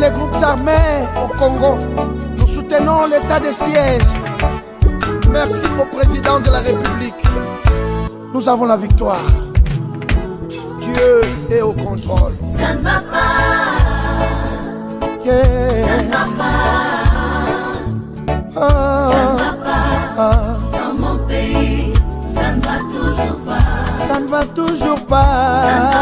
les groupes armés au Congo. Nous soutenons l'état de siège. Merci au président de la République. Nous avons la victoire. Dieu est au contrôle. Ça ne va pas. Ça ne va pas. Ah. Ça ne va pas. Dans mon pays, ça ne va toujours pas. Ça ne va toujours pas.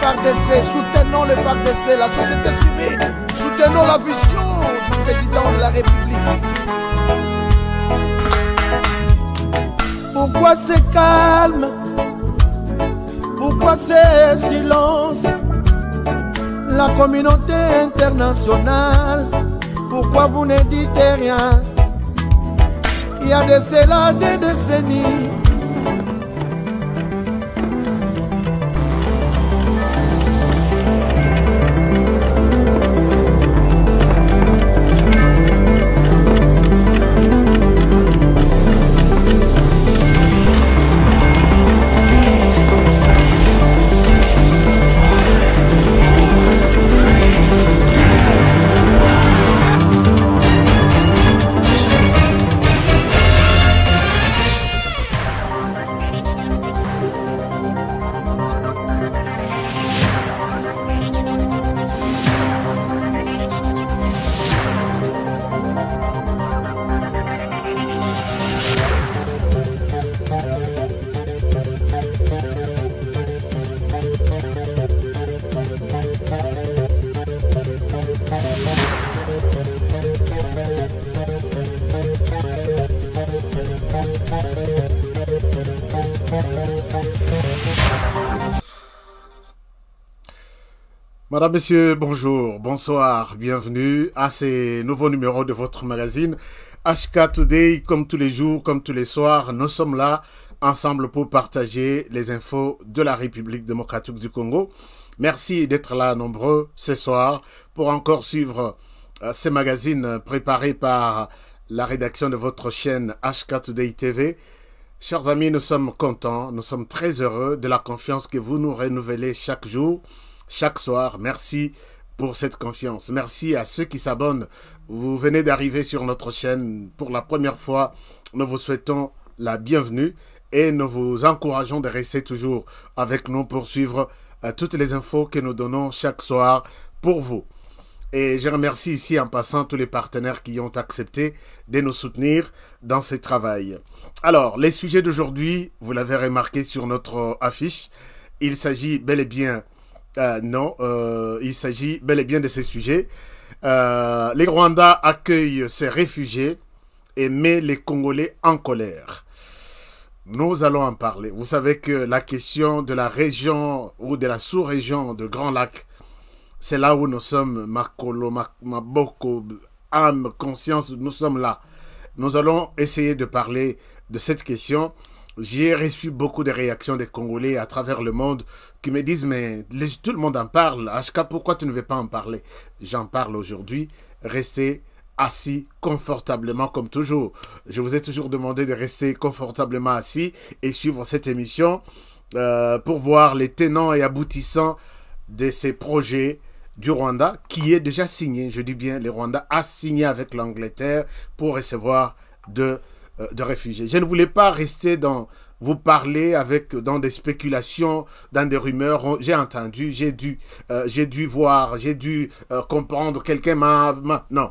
FARDC, soutenons le FARDC, la société civile, soutenons la vision du président de la République. Pourquoi c'est calme Pourquoi c'est silence La communauté internationale, pourquoi vous ne dites rien Il y a de cela des décennies Madame, Monsieur, bonjour, bonsoir, bienvenue à ces nouveaux numéros de votre magazine HK Today. Comme tous les jours, comme tous les soirs, nous sommes là ensemble pour partager les infos de la République démocratique du Congo. Merci d'être là nombreux ce soir pour encore suivre euh, ces magazines préparés par la rédaction de votre chaîne HK Today TV. Chers amis, nous sommes contents, nous sommes très heureux de la confiance que vous nous renouvelez chaque jour chaque soir. Merci pour cette confiance. Merci à ceux qui s'abonnent. Vous venez d'arriver sur notre chaîne pour la première fois. Nous vous souhaitons la bienvenue et nous vous encourageons de rester toujours avec nous pour suivre euh, toutes les infos que nous donnons chaque soir pour vous. Et je remercie ici en passant tous les partenaires qui ont accepté de nous soutenir dans ce travail. Alors, les sujets d'aujourd'hui, vous l'avez remarqué sur notre affiche, il s'agit bel et bien euh, non, euh, il s'agit bel et bien de ces sujets. Euh, les Rwandais accueillent ces réfugiés et met les Congolais en colère. Nous allons en parler. Vous savez que la question de la région ou de la sous-région de Grand Lac, c'est là où nous sommes, Makolo, Maboko, âme, conscience, nous sommes là. Nous allons essayer de parler de cette question j'ai reçu beaucoup de réactions des Congolais à travers le monde qui me disent mais tout le monde en parle, HK pourquoi tu ne veux pas en parler J'en parle aujourd'hui, restez assis confortablement comme toujours. Je vous ai toujours demandé de rester confortablement assis et suivre cette émission euh, pour voir les tenants et aboutissants de ces projets du Rwanda qui est déjà signé. Je dis bien, le Rwanda a signé avec l'Angleterre pour recevoir de euh, de réfugiés. Je ne voulais pas rester dans vous parler avec dans des spéculations, dans des rumeurs. J'ai entendu, j'ai dû, euh, j'ai dû voir, j'ai dû euh, comprendre. Quelqu'un m'a, non.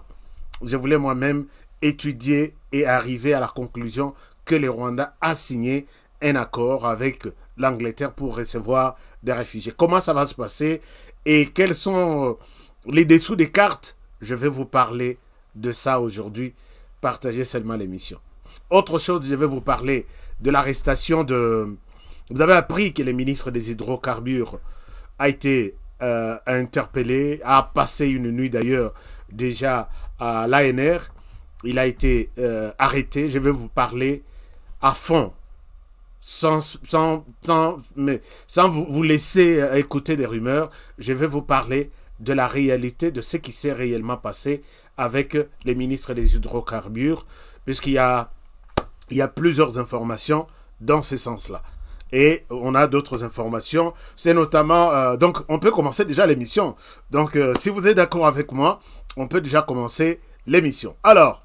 Je voulais moi-même étudier et arriver à la conclusion que le Rwanda a signé un accord avec l'Angleterre pour recevoir des réfugiés. Comment ça va se passer et quels sont les dessous des cartes Je vais vous parler de ça aujourd'hui. Partagez seulement l'émission. Autre chose, je vais vous parler de l'arrestation de... Vous avez appris que le ministre des hydrocarbures a été euh, interpellé, a passé une nuit d'ailleurs déjà à l'ANR. Il a été euh, arrêté. Je vais vous parler à fond, sans, sans vous, laisser euh, écouter des rumeurs. Je vais vous parler de la réalité, de ce qui s'est réellement passé avec les ministres des hydrocarbures, puisqu'il y a il y a plusieurs informations dans ce sens-là. Et on a d'autres informations. C'est notamment... Euh, donc, on peut commencer déjà l'émission. Donc, euh, si vous êtes d'accord avec moi, on peut déjà commencer l'émission. Alors,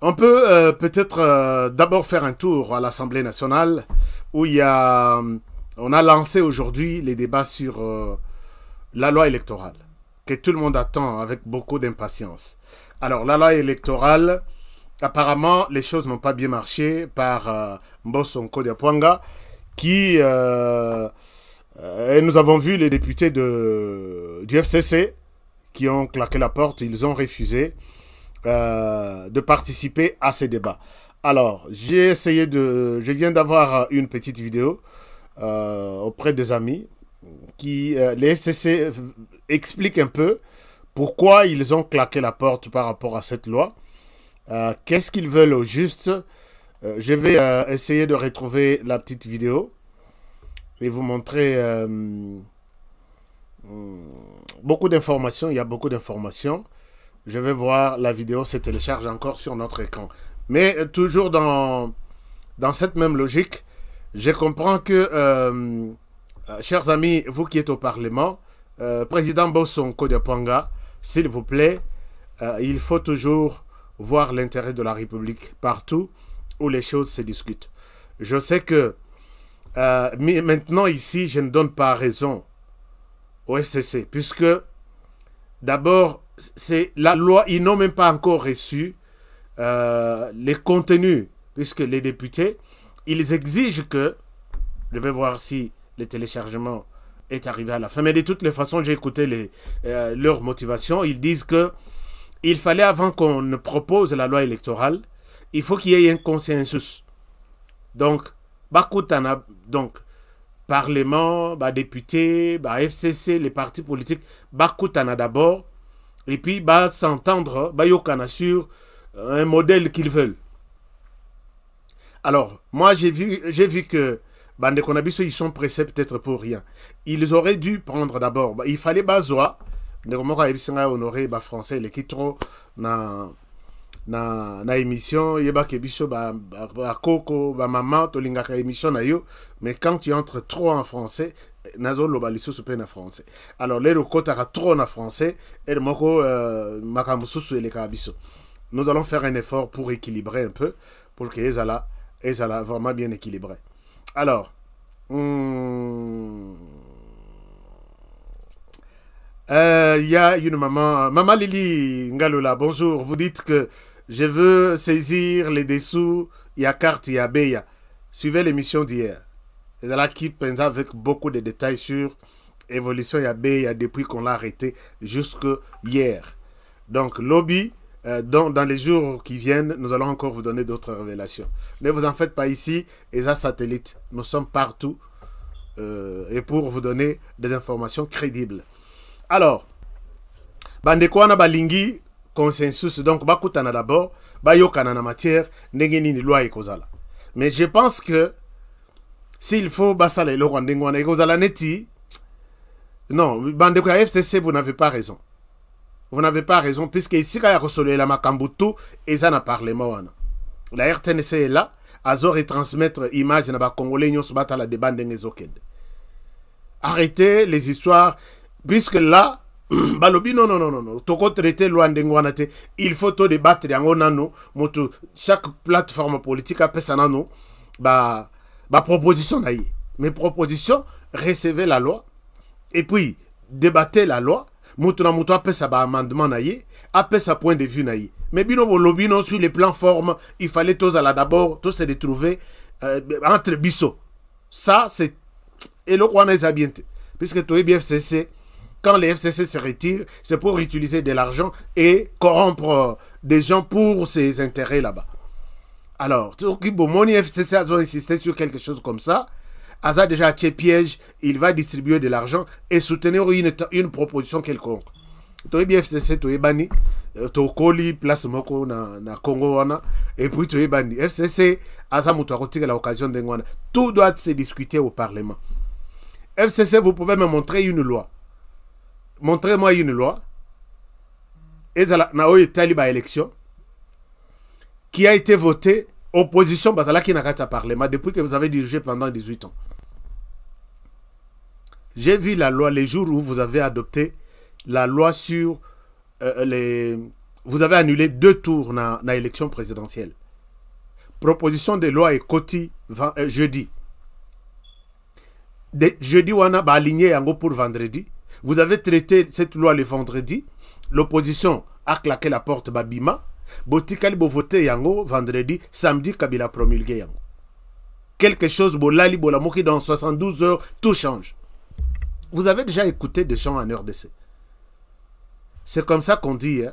on peut euh, peut-être d'abord faire un tour à l'Assemblée nationale où il y a, on a lancé aujourd'hui les débats sur la loi électorale que tout le monde attend avec beaucoup d'impatience. Alors la loi électorale, apparemment, les choses n'ont pas bien marché par euh, de Diapwanga, qui... Euh, euh, nous avons vu les députés de, du FCC qui ont claqué la porte, ils ont refusé euh, de participer à ces débats. Alors, j'ai essayé de... Je viens d'avoir une petite vidéo auprès des amis qui... les FCC expliquent un peu pourquoi ils ont claqué la porte par rapport à cette loi. Euh, qu'est-ce qu'ils veulent au juste euh, Je vais euh, essayer de retrouver la petite vidéo et vous montrer hmm, beaucoup d'informations. Il y a beaucoup d'informations. Je vais voir la vidéo se télécharge encore sur notre écran. Mais toujours dans, dans cette même logique, je comprends que, chers amis, vous qui êtes au Parlement, président Bosson Kodiapanga, s'il vous plaît, il faut toujours voir l'intérêt de la République partout où les choses se discutent. Je sais que euh, mais maintenant ici, je ne donne pas raison au FCC, puisque d'abord, c'est la loi, ils n'ont même pas encore reçu euh, les contenus, puisque les députés, ils exigent que, je vais voir si le téléchargement est arrivé à la fin, mais de toutes les façons, j'ai écouté les, euh, leurs leur ils disent que il fallait avant qu'on ne propose la loi électorale, il faut qu'il y ait un consensus. Donc, Bakoutana, donc, Parlement, bah, député, bah, FCC, les partis politiques, Bakutana d'abord, et puis bah, s'entendre, bah, sur euh, un modèle qu'ils veulent. Alors, moi, j'ai vu, j'ai vu que Bande Konabiso ils sont pressés peut-être pour rien. Ils auraient dû prendre d'abord, bah, il fallait Bazoa, ndeko moko ayebisi ngai honore dans eleki trop na na, na émission yebaki biso bakoko ba, ba bamama tolingaka émission na yo mais quand tu entres trop en français nazoloba lisusu mpe na français alors lelo okotaka trop en français ele moko euh, makambo mosusu elekaka biso nous allons faire un effort pour équilibrer un peu pour que ezala ezala vraiment bien équilibré alors hmm, il euh, y a une maman, Maman Lili Ngalola, bonjour. Vous dites que je veux saisir les dessous y a Beya. Suivez l'émission d'hier. C'est là qui pense avec beaucoup de détails sur évolution Yabeya depuis qu'on l'a arrêté jusque hier. Donc, lobby, euh, dans, les jours qui viennent, nous allons encore vous donner d'autres révélations. Ne vous en faites pas ici, ESA Satellite. Nous sommes partout euh, et pour vous donner des informations crédibles alors bandeko wana balingi consensus donc bakutana d'abord bayokana na matière ndenge ni loi ekozala mais je pense que s'il faut basala le et ndenge neti non bande fcc vous n'avez pas raison vous n'avez pas raison puisque ici esika ya la makambo et ça na parlement wana la rtnc est là à retransmettre image na bacongolais à la débat de ezokende arrêtez les histoires puisque là balobi non non non non tokotraite loi il faut tout yango nano moto chaque plateforme politique pesa nano ba proposition na yi mais proposition recevez la loi et puis débattez la loi moto na moto apesa amendement na a apesa point de vue na mais bino lobby non sur les plateformes forme il fallait la d'abord se retrouver euh, entre biso ça c'est et quoi, on a bien été, puisque bien c'est quand les FCC se retirent, c'est pour utiliser de l'argent et corrompre des gens pour ses intérêts là-bas. Alors, les FCC a insister sur quelque chose comme ça. Aza déjà a piège, il va distribuer de l'argent et soutenir une, proposition quelconque. les fcc es tokoli place moko na, na congo wana toi banni fcc aza moto akotikela l'occasion l'occasion tout doit se discuter au parlement fcc vous pouvez me montrer une loi montrez-moi une loi qui a été votée opposition qu'il na pas de parlement depuis que vous avez dirigé pendant 18 ans j'ai vu la loi les jours où vous avez adopté la loi sur euh, les vous avez annulé deux tours dans l'élection présidentielle proposition de loi est cotée euh, jeudi jeudi on a aligné pour vendredi vous avez traité cette loi le vendredi. L'opposition a claqué la porte Babima. Botikali bo voté yango vendredi, samedi Kabila promulgué yango. Quelque chose bolali bolamoki dans 72 heures, tout change. Vous avez déjà écouté des chants en RDC. C'est comme ça qu'on dit. Hein?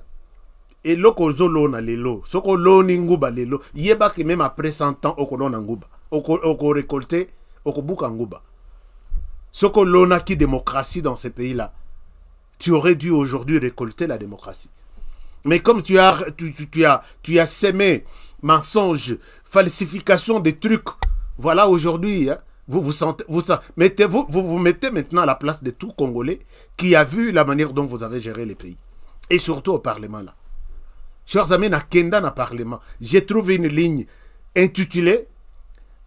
Et loko zolo na lelo, soko lo nguba lelo, yeba que même après 100 ans okolo na nguba, oko récolté, oko nguba. Ce que l'on a qui démocratie dans ces pays-là, tu aurais dû aujourd'hui récolter la démocratie. Mais comme tu as, tu, as, tu as sémé mensonges, falsification des trucs, voilà aujourd'hui, hein, vous vous sentez, mettez, vous, vous vous mettez maintenant à la place de tout Congolais qui a vu la manière dont vous avez géré les pays. Et surtout au Parlement là. Chers amis, Nakenda na Parlement, j'ai trouvé une ligne intitulée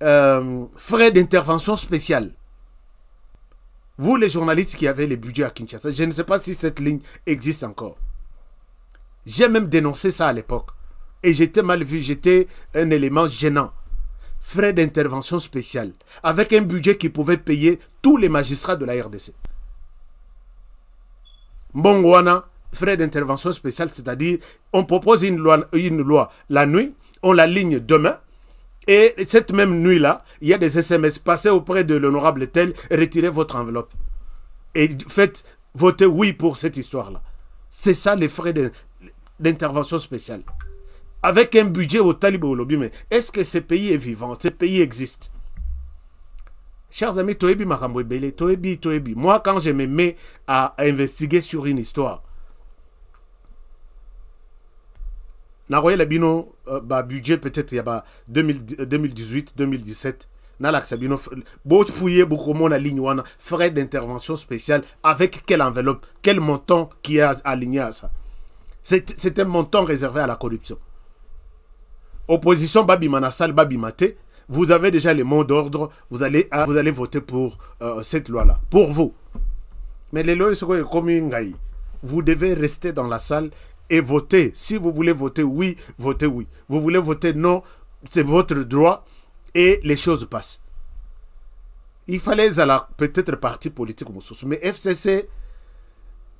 euh, Frais d'intervention spéciale. Vous, les journalistes qui avez les budgets à Kinshasa, je ne sais pas si cette ligne existe encore. J'ai même dénoncé ça à l'époque. Et j'étais mal vu, j'étais un élément gênant. Frais d'intervention spéciale, avec un budget qui pouvait payer tous les magistrats de la RDC. Mbongwana, frais d'intervention spéciale, c'est-à-dire on propose une loi, une loi la nuit, on la ligne demain, et cette même nuit-là, il y a des SMS passés auprès de l'honorable tel, retirez votre enveloppe. Et faites voter oui pour cette histoire-là. C'est ça les frais d'intervention spéciale. Avec un budget au Talibou au lobby, mais est-ce que ce pays est vivant Ce pays existe Chers amis, Toebi Toebi, Toebi, moi quand je me mets à investiguer sur une histoire, budget bino ba budget peut-être ya ba 2018-2017 beaucoup bino bofuye bokomona ligne wana frais d'intervention spéciale avec quelle enveloppe quel montant qui est aligné à ça c'est un montant réservé à la corruption opposition babimana vous avez déjà les mots d'ordre vous allez ah, vous allez voter pour euh, cette loi là pour vous mais les lois comme vous devez rester dans la salle et votez. Si vous voulez voter oui, votez oui. Vous voulez voter non, c'est votre droit et les choses passent. Il fallait à peut-être parti politique mais FCC,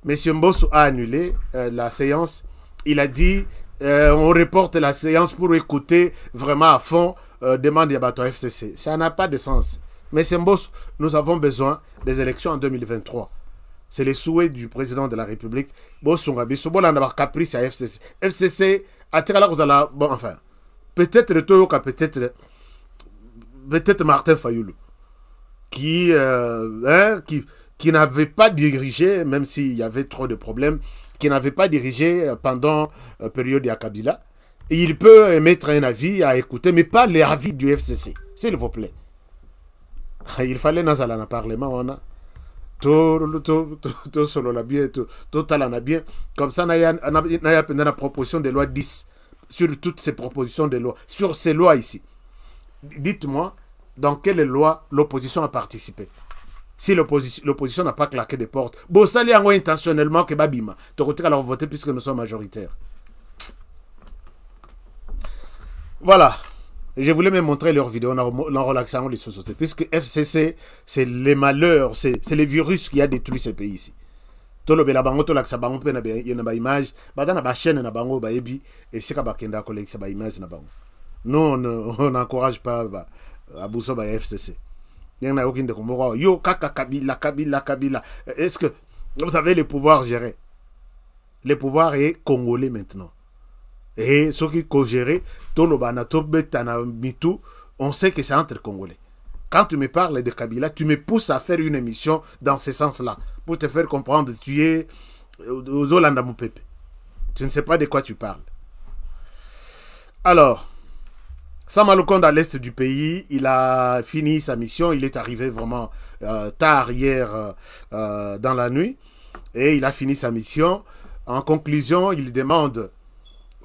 M. Mbosso a annulé euh, la séance. Il a dit euh, on reporte la séance pour écouter vraiment à fond euh, demande Yabato FCC. Ça n'a pas de sens. Mais Mbosso, nous avons besoin des élections en 2023 c'est le souhait du président de la République bon on a un caprice à FCC FCC bon enfin peut-être le toyoka peut-être peut-être Martin Fayoulou euh, hein, qui qui n'avait pas dirigé même s'il y avait trop de problèmes qui n'avait pas dirigé euh, pendant la euh, période à Kabila il peut émettre un avis à écouter mais pas les avis du FCC s'il vous plaît il fallait nazala na parlement on a tout, tout bien comme ça on a une proposition de loi 10 sur toutes ces propositions de loi sur ces lois ici dites-moi dans quelle loi l'opposition a participé si l'opposition n'a pas claqué des portes ça l'est intentionnellement que babima leur voter puisque nous sommes majoritaires voilà je voulais même montrer leur vidéo en relaxant les sociétés, puisque FCC, c'est les malheurs, c'est les virus qui a détruit ce pays-ci. tolobela bango tolakisa bango a na baimage baza na c'est na bango a des collègues qui ont na bango Nous, on n'encourage pas à ba fcc Il y en a aucun de awa yo kaka kabila kabila kabila est ce que vous avez le pouvoir géré le pouvoir est congolais maintenant et ceux qui co-géraient, Tanamitu, on sait que c'est entre Congolais. Quand tu me parles de Kabila, tu me pousses à faire une émission dans ce sens-là, pour te faire comprendre, tu es euh, aux mon Tu ne sais pas de quoi tu parles. Alors, Samalukonda à l'est du pays, il a fini sa mission, il est arrivé vraiment euh, tard hier euh, dans la nuit, et il a fini sa mission. En conclusion, il demande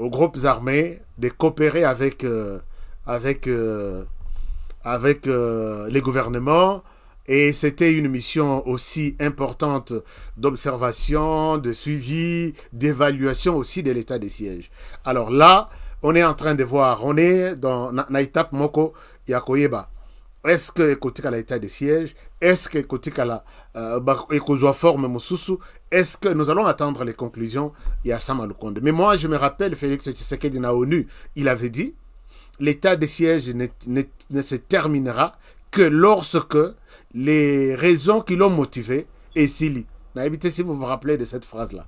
aux groupes armés de coopérer avec, euh, avec, euh, avec euh, les gouvernements. Et c'était une mission aussi importante d'observation, de suivi, d'évaluation aussi de l'état des sièges. Alors là, on est en train de voir, on est dans l'étape Moko Yakoyeba. Est-ce que, écoutez, à l'état des sièges, est-ce que euh, forme que nous allons attendre les conclusions à Sama mais moi je me rappelle Félix Tshisekedi na ONU il avait dit l'état de siège ne, se terminera que lorsque les raisons qui l'ont motivé est N'habitez si vous vous rappelez de cette phrase là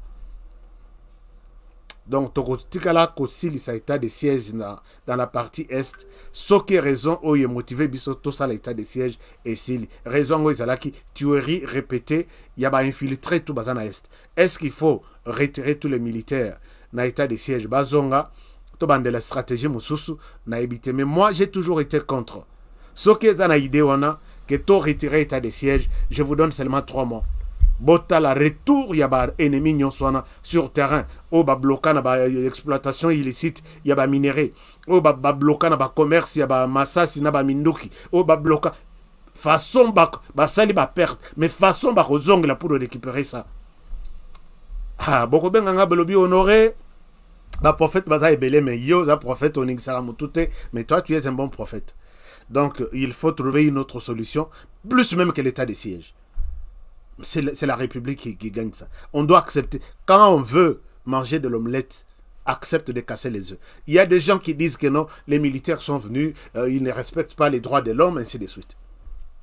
donc tokotikala un état de siège na, dans la partie est soki raison oyo motivé biso tosala état de siège esili raison yango ezalaki tuerie répétée ya infiltré tout baza na est est ce qu'il faut retirer tous les militaires na état de siège bazonga to stratégie mosusu nayebi te mais moi j'ai toujours été contre soki eza na idée wana que to retirer état de siège je vous donne seulement trois mois botala retour yaba ba ennemi nyonso wana sur terrain oyo oh, babloka na bah, exploitation illicite ya baminere oyo oh, babloka bah, na bah, commerce yaba bamasasi na baminduki oyo oh, babloka façon ba perte. mais façon bakozongela pour récupérer ça ah, nga belobi honoré prophète baza ebele mais yo za prophète oning motu te mais toi tu es un bon prophète donc il faut trouver une autre solution plus même que l'état de siège c'est la, République qui, gagne ça. On doit accepter. Quand on veut manger de l'omelette, accepte de casser les œufs. Il y a des gens qui disent que non, les militaires sont venus, euh, ils ne respectent pas les droits de l'homme, ainsi de suite.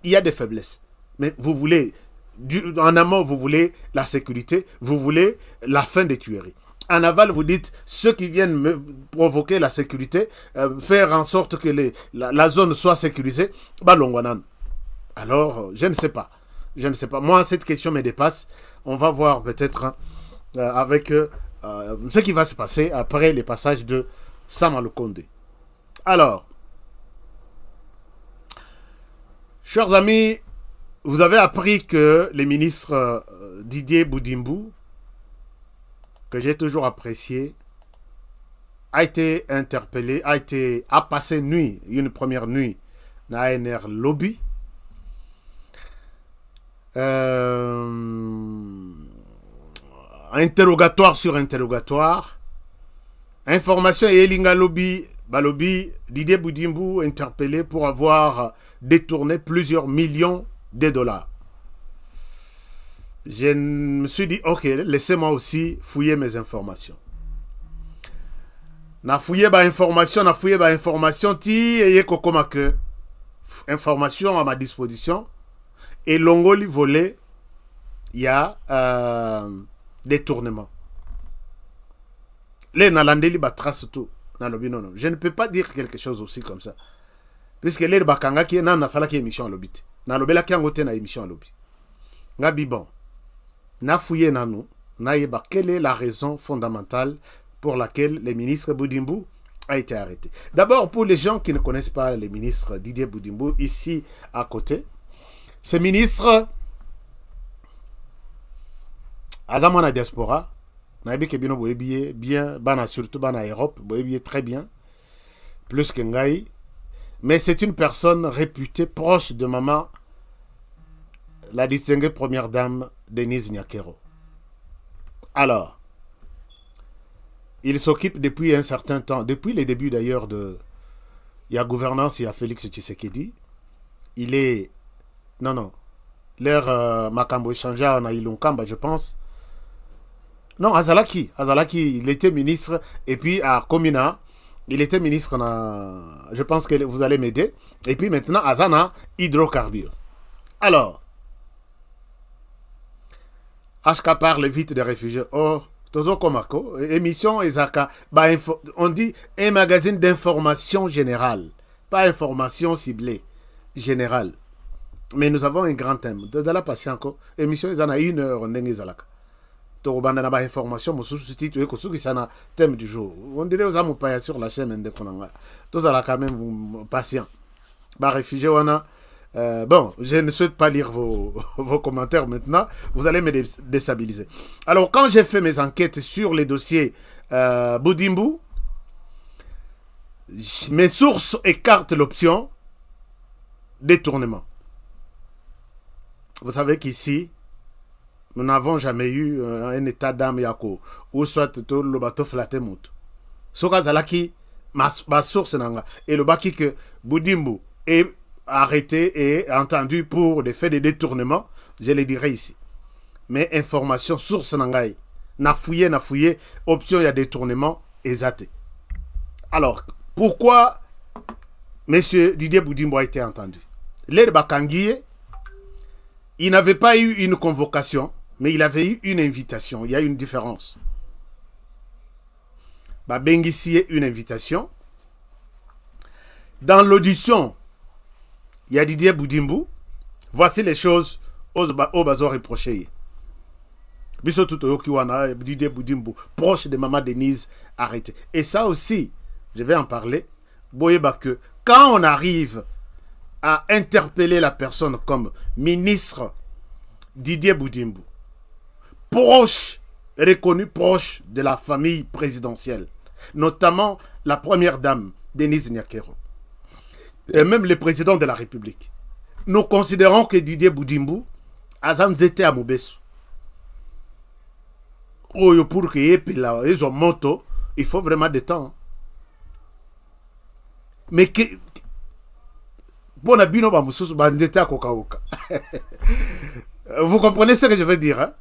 Il y a des faiblesses. Mais vous voulez, en amont, vous voulez la sécurité, vous voulez la fin des tueries. En aval, vous dites, ceux qui viennent me provoquer la sécurité, euh, faire en sorte que les, la, zone soit sécurisée, bah, Alors, euh, je ne sais pas. Je ne sais pas. Moi, cette question me dépasse. On va voir peut-être hein, euh, avec euh, euh, ce qui va se passer après les passages de Sam Alors, chers amis, vous avez appris que Le ministre Didier Boudimbou, que j'ai toujours apprécié, a été interpellé, a été a passé nuit, une première nuit, dans ANR Lobby, euh, interrogatoire sur interrogatoire. Information et Elinga Lobby, Balobi, Didier Boudimbou interpellé pour avoir détourné plusieurs millions de dollars. Je me suis dit, ok, laissez-moi aussi fouiller mes informations. Na fouillé ma bah, information, na fouillé ma bah, information, ti, et que information à ma disposition. Et elongoli volet ya a euh, détournement le nalandeli trace tout non non je ne peux pas dire quelque chose aussi comme ça puisque lelo qui ye nanu la émission alobi te nalobelaki qui te na émission alobi nga na nafuye nanu yeba quelle est la raison fondamentale pour laquelle le ministre Boudimbou a été arrêté. D'abord, pour les gens qui ne connaissent pas le ministre Didier Boudimbou, ici à côté, ce ministre Azamana Diaspora, Naibi Kebino Boebie bien, Bana surtout, Bana Europe, très bien, plus gars. Mais c'est une personne réputée proche de maman, la distinguée première dame Denise Nyakero. Alors, il s'occupe depuis un certain temps, depuis les débuts d'ailleurs de. Il y a gouvernance, il y a Félix Tshisekedi. Il est non, non. L'air euh, Makambo Echangea na je pense. Non, Azalaki. Azalaki, il était ministre. Et puis à Komina, il était ministre. Je pense que vous allez m'aider. Et puis maintenant, Azana, hydrocarbures. Alors, Ashka parle vite des réfugiés. Or, Tozo Komako, émission Ezaka, bah, on dit un magazine d'information générale, pas information ciblée, générale mais nous avons un grand thème tozala patient L'émission émission eza na une heure vous ezalaka tokobanda na bainformation mosusu ce que c'est un thème du jour On Vous oza mopaya sur la chaîne ndeko na ngai quand même patient baréfugie on Euh, bon, je ne souhaite pas lire vos, vos commentaires maintenant. Vous allez me déstabiliser. Alors, quand j'ai fait mes enquêtes sur les dossiers euh, mes sources écartent l'option détournement. Vous savez qu'ici, nous n'avons jamais eu euh, un état d'âme yako ou soit tout le bateau flatté qui qui ma source nanga, et le baki que Boudimbo est arrêté et entendu pour des faits de détournement, je le dirai ici. Mais information source nangaï, n'a fouillé, n'a fouillé, option il y a détournement, Alors, pourquoi M. Didier Boudimbo a été entendu? L'aide Bakangui. Il n'avait pas eu une convocation, mais il avait eu une invitation. Il y a une différence. ici est une invitation. Dans l'audition, il y a Didier Boudimbou. Voici les choses aux bazo reprochées. Didier Boudimbu, proche de Maman Denise, arrêté. Et ça aussi, je vais en parler. Boyeba que quand on arrive à interpellé la personne comme ministre Didier Boudimbou. proche, reconnu proche de la famille présidentielle, notamment la première dame, Denise Nyakero, et même le président de la République. Nous considérons que Didier Boudimbou a été à Mobesu. Pour que ils ont moto, il faut vraiment de temps. Hein. Mais que vous comprenez ce que je veux dire hein?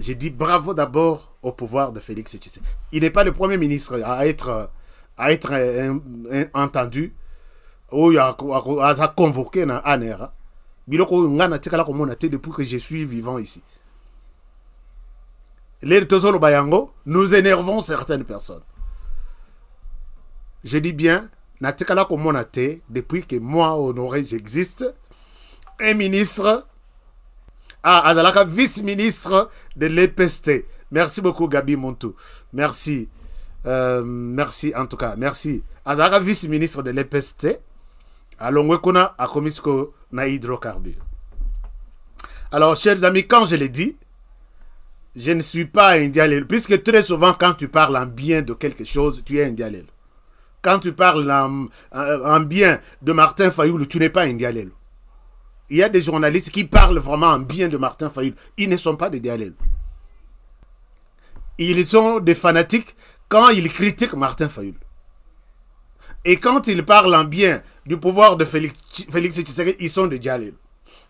j'ai dit bravo d'abord au pouvoir de Félix Tshisekedi. Il n'est pas le premier ministre à être, entendu ou à, à, à convoquer dans ANERA. Hein? Biloko depuis que je suis vivant ici. Les nous énervons certaines personnes. Je dis bien, natikala komona depuis que moi honoré j'existe un ministre ah azalaka vice ministre de l'EPST merci beaucoup Gabi Montou merci euh, merci en tout cas merci azalaka vice ministre de l'EPST alongwe kuna à na alors chers amis quand je l'ai dit je ne suis pas un dialèle puisque très souvent quand tu parles en bien de quelque chose tu es un dialèle quand tu parles en, bien de Martin Fayoul, tu n'es pas un dialèle. Il y a des journalistes qui parlent vraiment en bien de Martin Fayoul. Ils ne sont pas des dialèles. Ils sont des fanatiques quand ils critiquent Martin Fayoul. Et quand ils parlent en bien du pouvoir de Félix, Félix ils sont des dialèles.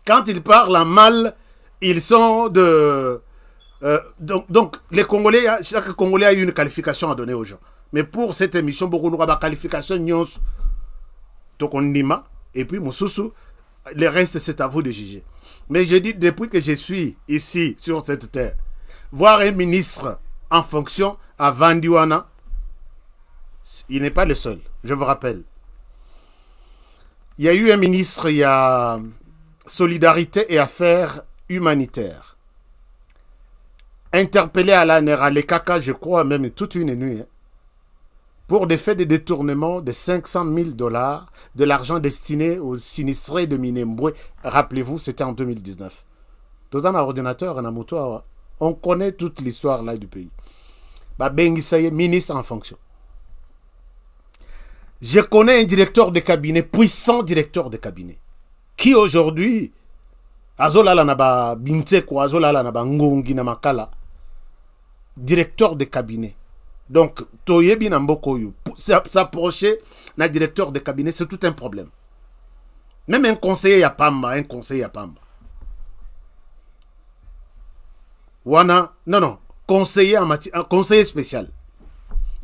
Quand ils parlent en mal, ils sont de... Euh, donc, les Congolais, chaque Congolais a une qualification à donner aux gens mais pour cette émission beaucoup qualification, donc on nima. et puis le reste c'est à vous de juger mais je dis depuis que je suis ici sur cette terre voir un ministre en fonction à Vandiwana il n'est pas le seul je vous rappelle il y a eu un ministre il y a solidarité et affaires humanitaires interpellé à Nera les caca, je crois, même toute une nuit. Hein pour des faits de détournement de 500 000 dollars de l'argent destiné aux sinistrés de Minembwe. Rappelez-vous, c'était en 2019. Dans un ordinateur, on connaît toute l'histoire là du pays. Bah, Bengisaye, ministre en fonction. Je connais un directeur de cabinet, puissant directeur de cabinet, qui aujourd'hui, na ba na ngongi makala, directeur de cabinet, donc toyebi s'approcher na directeur de cabinet c'est tout un problème même un conseiller a pamba un conseiller à pamba wana non non conseiller en matière un conseiller spécial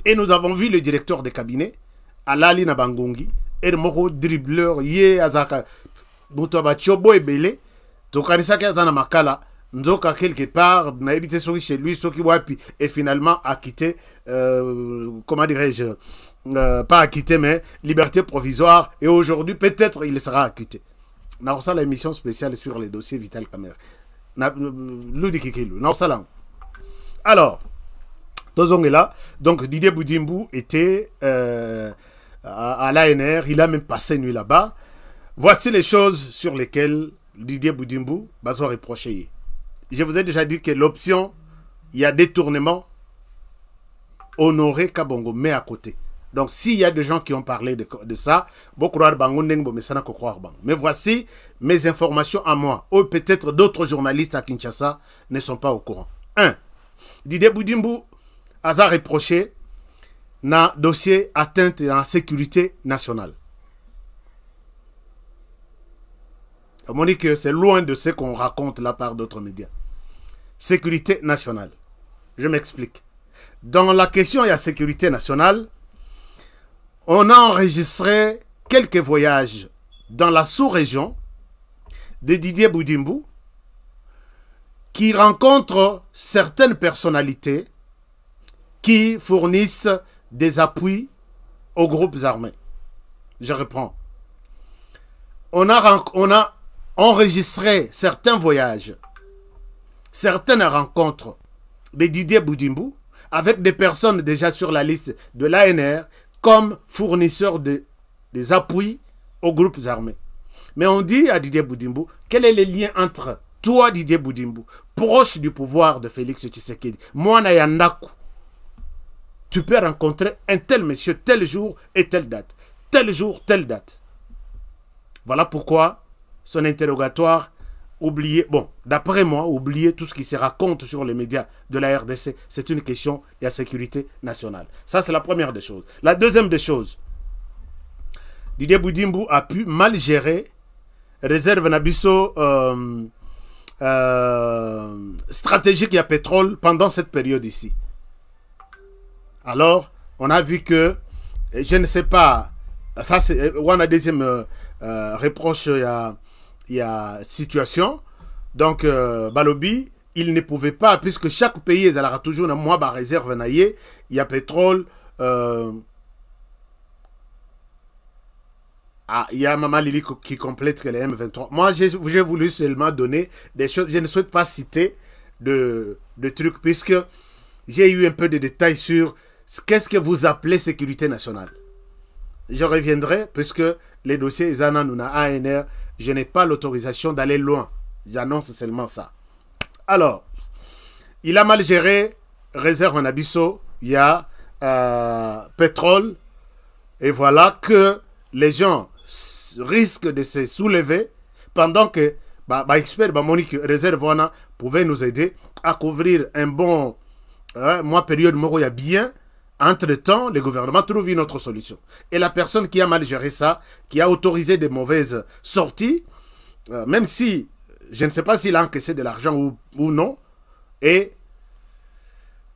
et nous avons vu le directeur de cabinet alali Nabangongi, et le mot dribbleur ye azaka moto Chobo à ebele tokanisaki aza makala avons quelque part n'a habité chez lui soki wapi et finalement acquitté euh, comment dirais-je euh, pas acquitté mais liberté provisoire et aujourd'hui peut-être il sera acquitté. avons la émission spéciale sur les dossiers Vital Kamer. Na dit Nous na là Alors donc Didier Boudimbou était euh, à, l'ANR, il a même passé une nuit là-bas. Voici les choses sur lesquelles Didier Boudimbou va se reprocher je vous ai déjà dit que l'option, il y a détournement. Honoré Kabongo met à côté. Donc, s'il y a des gens qui ont parlé de, de ça, croire mais voici mes informations à moi, ou oh, peut-être d'autres journalistes à Kinshasa ne sont pas au courant. 1. Didier Boudimbou a reproché le dossier atteinte à la sécurité nationale. On dit que c'est loin de ce qu'on raconte là par d'autres médias sécurité nationale. Je m'explique. Dans la question de la sécurité nationale, on a enregistré quelques voyages dans la sous-région de Didier Boudimbou qui rencontre certaines personnalités qui fournissent des appuis aux groupes armés. Je reprends. On a, on a enregistré certains voyages certaines rencontres de Didier Boudimbou avec des personnes déjà sur la liste de l'ANR comme fournisseurs de, des appuis aux groupes armés. Mais on dit à Didier Boudimbou, quel est le lien entre toi, Didier Boudimbou, proche du pouvoir de Félix Tshisekedi, moi, Nayanaku, tu peux rencontrer un tel monsieur tel jour et telle date, tel jour, telle date. Voilà pourquoi son interrogatoire oublier, bon, d'après moi, oublier tout ce qui se raconte sur les médias de la RDC. C'est une question de la sécurité nationale. Ça, c'est la première des choses. La deuxième des choses, Didier Boudimbu a pu mal gérer réserve Nabisso euh, euh, stratégique et à pétrole pendant cette période ici. Alors, on a vu que, je ne sais pas, ça c'est, euh, on a deuxième euh, reproche à il y a situation. Donc, euh, Balobi, il ne pouvait pas, puisque chaque pays, il a toujours mois de bah, réserve. Il y a pétrole. Euh, ah, il y a Maman Lili qui complète les M23. Moi, j'ai voulu seulement donner des choses. Je ne souhaite pas citer de, trucs, puisque j'ai eu un peu de détails sur qu'est-ce que vous appelez sécurité nationale. Je reviendrai, puisque les dossiers ont, un ANR, je n'ai pas l'autorisation d'aller loin. J'annonce seulement ça. Alors, il a mal géré réserve en abysso, il y a euh, pétrole, et voilà que les gens risquent de se soulever pendant que bah, bah expert Monique réserve on a, pouvait nous aider à couvrir un bon hein, mois période il y a bien entre-temps, le gouvernement trouve une autre solution. Et la personne qui a mal géré ça, qui a autorisé des mauvaises sorties, euh, même si je ne sais pas s'il a encaissé de l'argent ou, non, et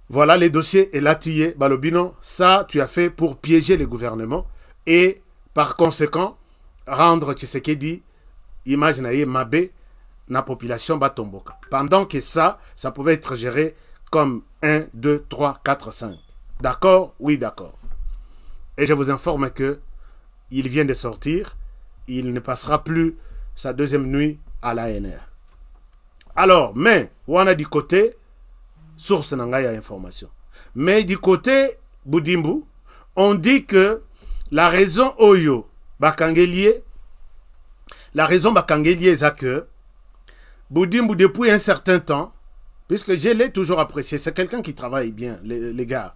voilà, les dossiers est latillé. Balobino, ça, tu as fait pour piéger le gouvernement et par conséquent, rendre ce Tshisekedi, dit ma mabé, la population Batomboka. Pendant que ça, ça pouvait être géré comme 1, 2, 3, 4, 5. D'accord Oui, d'accord. Et je vous informe que il vient de sortir. Il ne passera plus sa deuxième nuit à l'ANR. Alors, mais, on a du côté, source Nangaya information. Mais du côté Boudimbu, on dit que la raison Oyo, Bakangelie, la raison Bakangelie, c'est que Boudimbu, depuis un certain temps, puisque je l'ai toujours apprécié, c'est quelqu'un qui travaille bien, les gars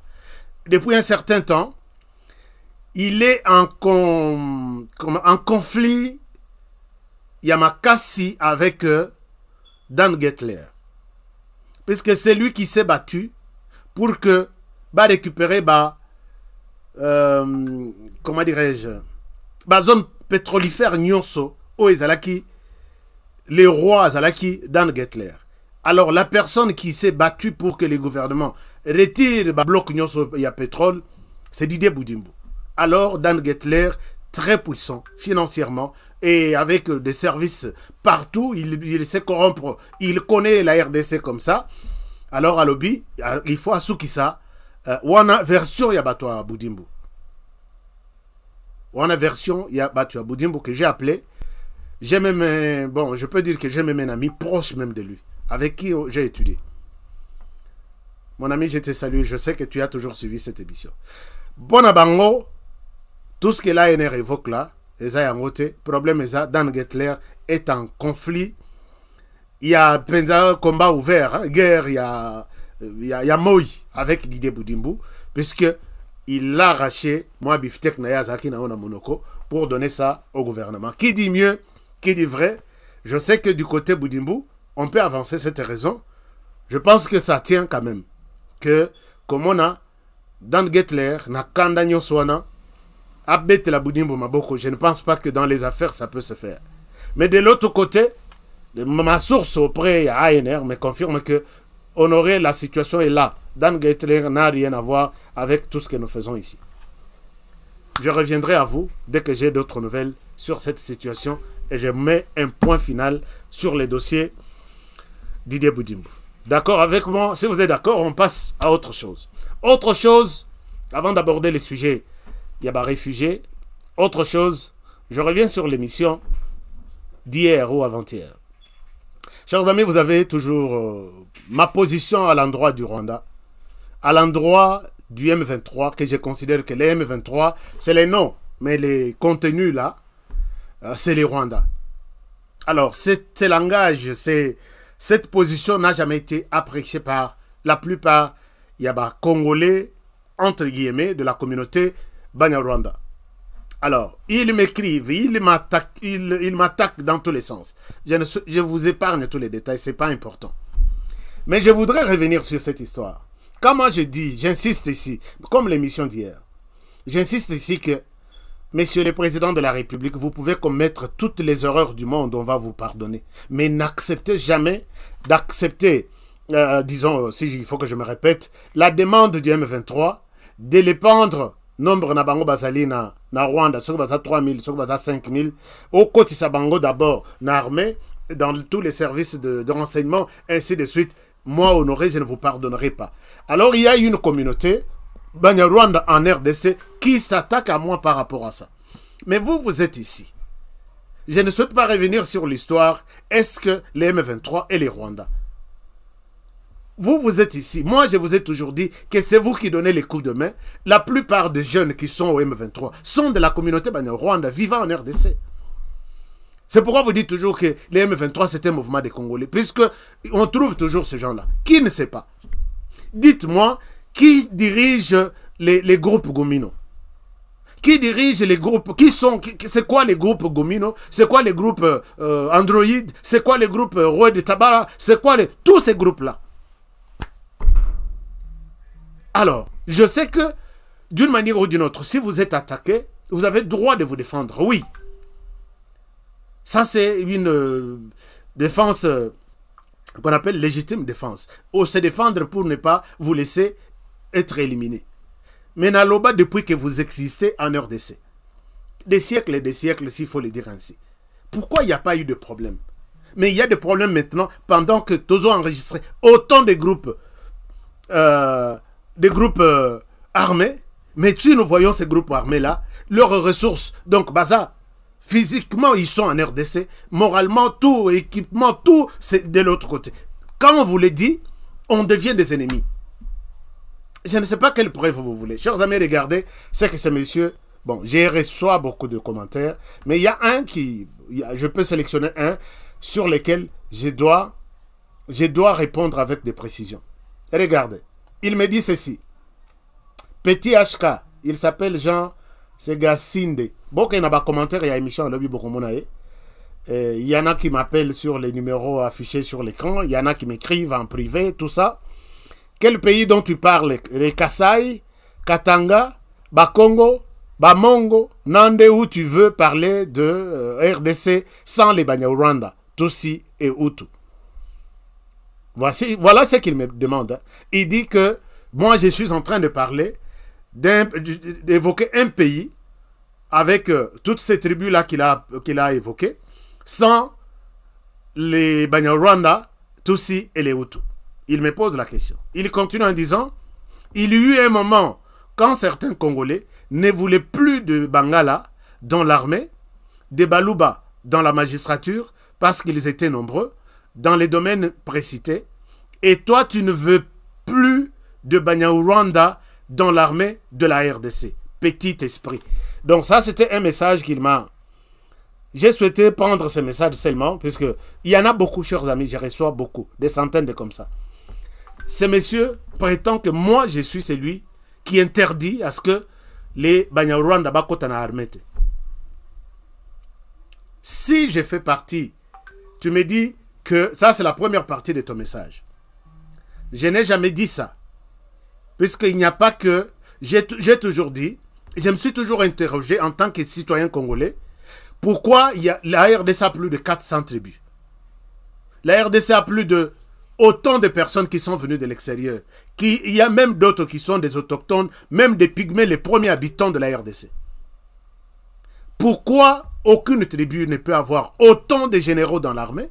depuis un certain temps, il est en, conflit Yamakasi avec euh, Dan Gettler. Puisque c'est lui qui s'est battu pour que bah récupérer bah comment dirais-je zone pétrolifère Nyonso au Ezalaki les rois Zalaki Dan Gettler. Alors la personne qui s'est battue pour que les gouvernements retirent bloc sur pétrole, c'est Didier Boudimbo. Alors Dan Gettler, très puissant financièrement et avec des services partout, il, sait corrompre, il connaît la RDC comme ça. Alors à lobby, il faut ça. euh, a version à Boudimbo. a version a à Boudimbo que j'ai appelé. J'ai même, bon, je peux dire que j'ai même un ami proche même de lui avec qui j'ai étudié. Mon ami, je te salue. Je sais que tu as toujours suivi cette émission. Bonabango, tout ce que l'ANR évoque là, problème est Dan Gettler est en conflit. Il y a un combat ouvert, hein. guerre, il y a, il y a, avec Didier Boudimbou, puisque il l'a arraché, moi, Biftek pour donner ça au gouvernement. Qui dit mieux, qui dit vrai Je sais que du côté Boudimbu, on peut avancer cette raison. Je pense que ça tient quand même. Que, comme on a, Dan Gettler... na la Maboko, je ne pense pas que dans les affaires, ça peut se faire. Mais de l'autre côté, ma source auprès à ANR me confirme que honorer la situation est là. Dan Gettler n'a rien à voir avec tout ce que nous faisons ici. Je reviendrai à vous dès que j'ai d'autres nouvelles sur cette situation et je mets un point final sur les dossiers Didier D'accord avec moi Si vous êtes d'accord, on passe à autre chose. Autre chose, avant d'aborder les sujets, il y a réfugiés. Autre chose, je reviens sur l'émission d'hier ou avant-hier. Chers amis, vous avez toujours euh, ma position à l'endroit du Rwanda, à l'endroit du M23, que je considère que les M23, c'est les noms, mais les contenus là, euh, c'est les Rwandais. Alors, c'est langage, c'est cette position n'a jamais été appréciée par la plupart Yaba Congolais, entre guillemets, de la communauté Banyarwanda. Alors, ils m'écrivent, ils m'attaquent, il dans tous les sens. Je, ne, je vous épargne tous les détails, ce n'est pas important. Mais je voudrais revenir sur cette histoire. Quand moi je dis, j'insiste ici, comme l'émission d'hier, j'insiste ici que Messieurs les présidents de la République, vous pouvez commettre toutes les erreurs du monde, on va vous pardonner. Mais n'acceptez jamais d'accepter, euh, disons, si il faut que je me répète, la demande du M23 de l'épandre nombre nabango basalina bazali na, na Rwanda, baza 3000, soki baza 5000, au d'abord na armée, dans tous les services de renseignement, ainsi de suite. Moi, honoré, je ne vous pardonnerai pas. Alors, il y a une communauté Rwanda en RDC qui s'attaque à moi par rapport à ça. Mais vous, vous êtes ici. Je ne souhaite pas revenir sur l'histoire. Est-ce que les M23 et les Rwandais vous, vous êtes ici. Moi, je vous ai toujours dit que c'est vous qui donnez les coups de main. La plupart des jeunes qui sont au M23 sont de la communauté Rwanda vivant en RDC. C'est pourquoi vous dites toujours que les M23, c'est un mouvement des Congolais, puisque on trouve toujours ces gens-là. Qui ne sait pas Dites-moi, qui dirige les, groupes Gomino qui dirige les groupes, qui sont, c'est quoi les groupes Gomino, c'est quoi les groupes euh, Android, c'est quoi les groupes euh, roi de Tabara, c'est quoi les, tous ces groupes-là. Alors, je sais que, d'une manière ou d'une autre, si vous êtes attaqué, vous avez droit de vous défendre, oui. Ça, c'est une euh, défense qu'on appelle légitime défense. Ou oh, se défendre pour ne pas vous laisser être éliminé. Mais Naloba, depuis que vous existez en RDC, des siècles et des siècles, s'il faut le dire ainsi, pourquoi il n'y a pas eu de problème Mais il y a des problèmes maintenant, pendant que tous a enregistré autant de groupes, euh, des groupes euh, armés, mais si nous voyons ces groupes armés-là, leurs ressources, donc bazar, physiquement, ils sont en RDC, moralement, tout, équipement, tout, c'est de l'autre côté. Comme on vous l'a dit, on devient des ennemis je ne sais pas quelle preuve vous voulez. Chers amis, regardez, c'est que ces messieurs, bon, j'ai reçu beaucoup de commentaires, mais il y a un qui, je peux sélectionner un sur lequel je dois, je dois répondre avec des précisions. Regardez, il me dit ceci. Petit HK, il s'appelle Jean Segasinde. Bon, il y a commentaires, il y a émission Il y en a qui m'appellent sur les numéros affichés sur l'écran, il y en a qui m'écrivent en privé, tout ça. Quel pays dont tu parles Les Kassai, Katanga, Bakongo, Bamongo, Nande, où tu veux parler de euh, RDC sans les Banyarwanda, Tutsi et Hutu. Voici, voilà ce qu'il me demande. Hein. Il dit que moi, je suis en train de parler, d'évoquer un pays avec euh, toutes ces tribus-là qu'il a, qu'il a évoquées, sans les Banyarwanda, Tutsi et les Hutu. Il me pose la question. Il continue en disant, il y eut un moment quand certains Congolais ne voulaient plus de Bangala dans l'armée, des Balouba dans la magistrature, parce qu'ils étaient nombreux, dans les domaines précités, et toi tu ne veux plus de Rwanda dans l'armée de la RDC. Petit esprit. Donc ça, c'était un message qu'il m'a... J'ai souhaité prendre ce message seulement, puisque il y en a beaucoup, chers amis, je reçois beaucoup, des centaines de comme ça. Ces messieurs prétendent que moi, je suis celui qui interdit à ce que les Banyarwanda Bakotana Armete. Si je fais partie, tu me dis que ça, c'est la première partie de ton message. Je n'ai jamais dit ça. Puisqu'il n'y a pas que. J'ai toujours dit, je me suis toujours interrogé en tant que citoyen congolais, pourquoi y a, la RDC a plus de 400 tribus La RDC a plus de autant de personnes qui sont venues de l'extérieur. Il y a même d'autres qui sont des autochtones, même des pygmées, les premiers habitants de la RDC. Pourquoi aucune tribu ne peut avoir autant de généraux dans l'armée,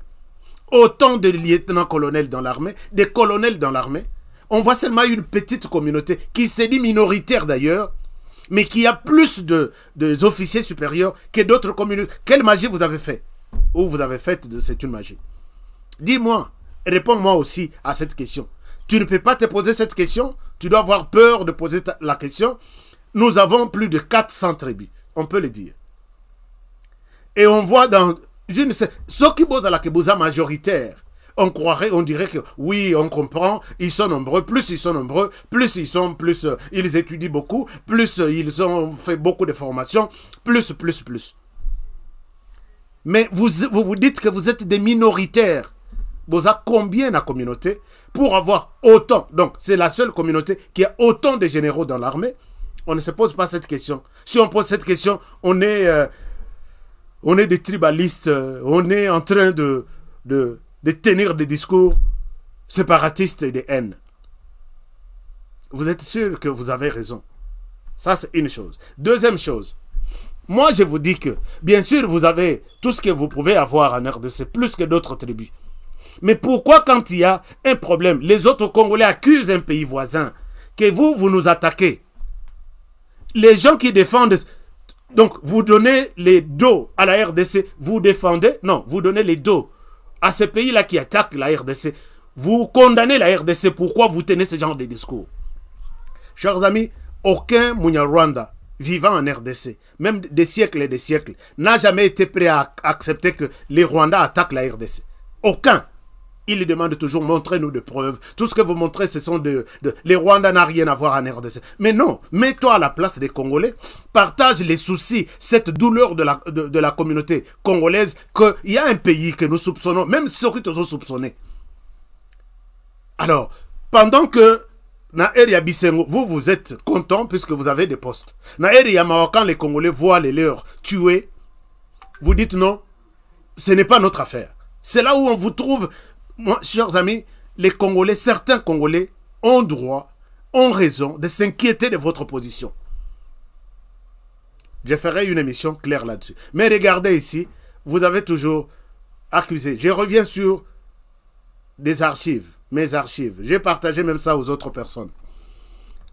autant de lieutenants-colonels dans l'armée, des colonels dans l'armée On voit seulement une petite communauté qui s'est dit minoritaire d'ailleurs, mais qui a plus de, officiers supérieurs que d'autres communautés. Quelle magie vous avez fait Ou vous avez fait c'est une magie. Dis-moi, Réponds-moi aussi à cette question. Tu ne peux pas te poser cette question. Tu dois avoir peur de poser la question. Nous avons plus de 400 tribus. On peut le dire. Et on voit dans... Je ne sais, ceux qui bossent à la Kebouza majoritaire, on croirait, on dirait que oui, on comprend, ils sont nombreux, plus ils sont nombreux, plus ils sont, plus euh, ils étudient beaucoup, plus euh, ils ont fait beaucoup de formations, plus, plus, plus. Mais vous vous dites que vous êtes des minoritaires vous combien la communauté pour avoir autant Donc, c'est la seule communauté qui a autant de généraux dans l'armée. On ne se pose pas cette question. Si on pose cette question, on est, euh, on est des tribalistes, euh, on est en train de, de, tenir des discours séparatistes et des haines. Vous êtes sûr que vous avez raison. Ça, c'est une chose. Deuxième chose, moi, je vous dis que, bien sûr, vous avez tout ce que vous pouvez avoir en RDC, plus que d'autres tribus. Mais pourquoi quand il y a un problème, les autres Congolais accusent un pays voisin que vous, vous nous attaquez Les gens qui défendent... Donc, vous donnez les dos à la RDC. Vous défendez... Non, vous donnez les dos à ce pays-là qui attaque la RDC. Vous condamnez la RDC. Pourquoi vous tenez ce genre de discours Chers amis, aucun Rwanda vivant en RDC, même des siècles et des siècles, n'a jamais été prêt à accepter que les Rwandais attaquent la RDC. Aucun. Il demande toujours, montrez-nous des preuves. Tout ce que vous montrez, ce sont de... Les Rwandais n'ont rien à voir en RDC. Mais non, mets-toi à la place des Congolais. Partage les soucis, cette douleur de la, de, la communauté congolaise qu'il y a un pays que nous soupçonnons, même ceux qui nous soupçonnés. Alors, pendant que vous, vous êtes content puisque vous avez des postes. Quand quand les Congolais voient les leurs tués, vous dites non, ce n'est pas notre affaire. C'est là où on vous trouve chers amis, les Congolais, certains Congolais ont droit, ont raison de s'inquiéter de votre position. Je ferai une émission claire là-dessus. Mais regardez ici, vous avez toujours accusé. Je reviens sur des archives, mes archives. J'ai partagé même ça aux autres personnes.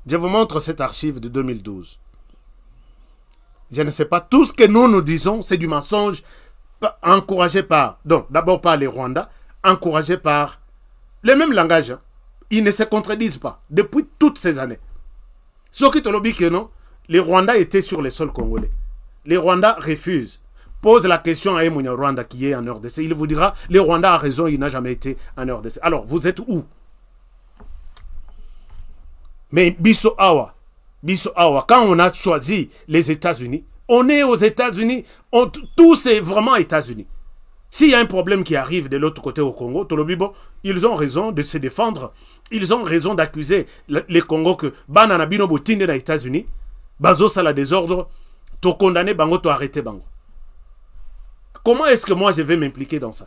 Je vous montre cette archive de 2012. Je ne sais pas, tout ce que nous nous disons, c'est du mensonge encouragé par, donc d'abord par les Rwandais, encouragés par le même langage. Hein. Ils ne se contredisent pas depuis toutes ces années. Soki que non, les Rwandais étaient sur le sol congolais. Les Rwandais refusent. Pose la question à Emounia Rwanda qui est en RDC. Il vous dira, les Rwanda a raison, il n'a jamais été en RDC. Alors, vous êtes où Mais Biso Awa, Bisso Awa, quand on a choisi les États-Unis, on est aux États-Unis, tout c'est vraiment États-Unis. S'il y a un problème qui arrive de l'autre côté au Congo, ils ont raison de se défendre. Ils ont raison d'accuser les Congos... que banana bino botine dans les États-Unis, bazo la désordre, to condamné bango arrêté bango. Comment est-ce que moi je vais m'impliquer dans ça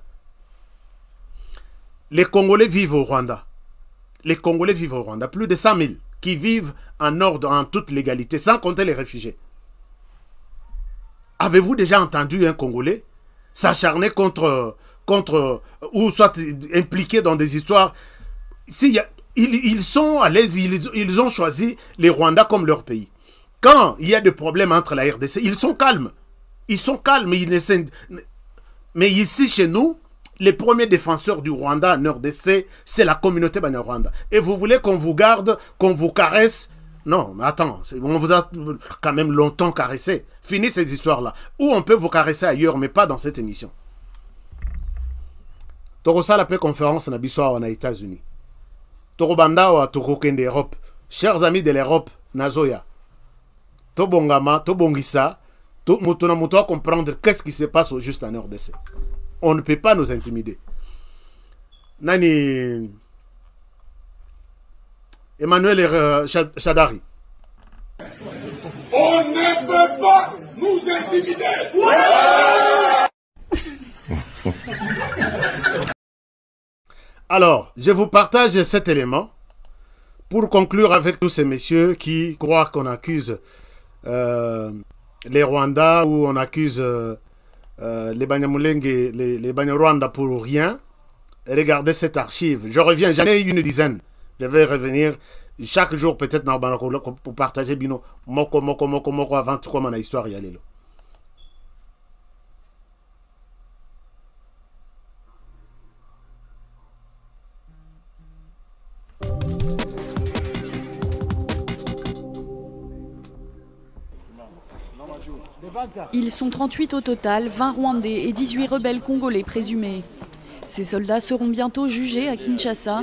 Les Congolais vivent au Rwanda. Les Congolais vivent au Rwanda, plus de 100 000 qui vivent en ordre, en toute légalité, sans compter les réfugiés. Avez-vous déjà entendu un Congolais s'acharner contre, contre, euh, ou soit impliqués dans des histoires. S'il ils, sont à l'aise, ils, ont choisi les Rwanda comme leur pays. Quand il y a des problèmes entre la RDC, ils sont calmes. Ils sont calmes. Ils ne... Mais ici, chez nous, les premiers défenseurs du Rwanda en RDC, c'est la communauté Rwanda. Et vous voulez qu'on vous garde, qu'on vous caresse non, mais attends, on vous a quand même longtemps caressé. Finis ces histoires-là. Ou on peut vous caresser ailleurs, mais pas dans cette émission. l'a la conférence en biso en états-unis Torobanda awa tokokende europe chers amis de l'europe nazoya tobongama tobongisa to, Tu na moto qu'est-ce qui se passe au juste en rdc on ne peut pas nous intimider nani Emmanuel euh, Chadari. On ne peut pas nous intimider. Alors, je vous partage cet élément pour conclure avec tous ces messieurs qui croient qu'on accuse euh, les Rwandais ou on accuse euh, les Banyamulenge, les, les Banyarwanda pour rien. Regardez cette archive. Je reviens, j'en ai une dizaine. Je vais revenir chaque jour, peut-être, pour partager Bino. Moko, moko, moko, moko, avant tout, comme la histoire, y aller là. Ils sont 38 au total, 20 Rwandais et 18 rebelles congolais présumés. Ces soldats seront bientôt jugés à Kinshasa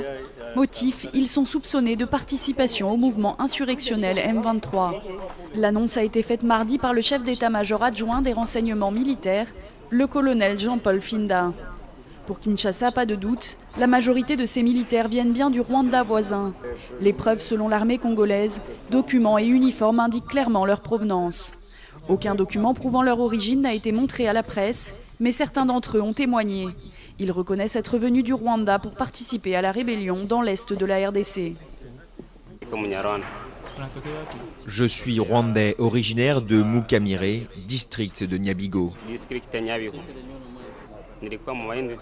Motif, ils sont soupçonnés de participation au mouvement insurrectionnel M23. L'annonce a été faite mardi par le chef d'état-major adjoint des renseignements militaires, le colonel Jean-Paul Finda. Pour Kinshasa, pas de doute, la majorité de ces militaires viennent bien du Rwanda voisin. Les preuves selon l'armée congolaise, documents et uniformes indiquent clairement leur provenance. Aucun document prouvant leur origine n'a été montré à la presse, mais certains d'entre eux ont témoigné. Ils reconnaissent être venus du Rwanda pour participer à la rébellion dans l'est de la RDC. Je suis rwandais, originaire de Mukamire, district de Nyabigo.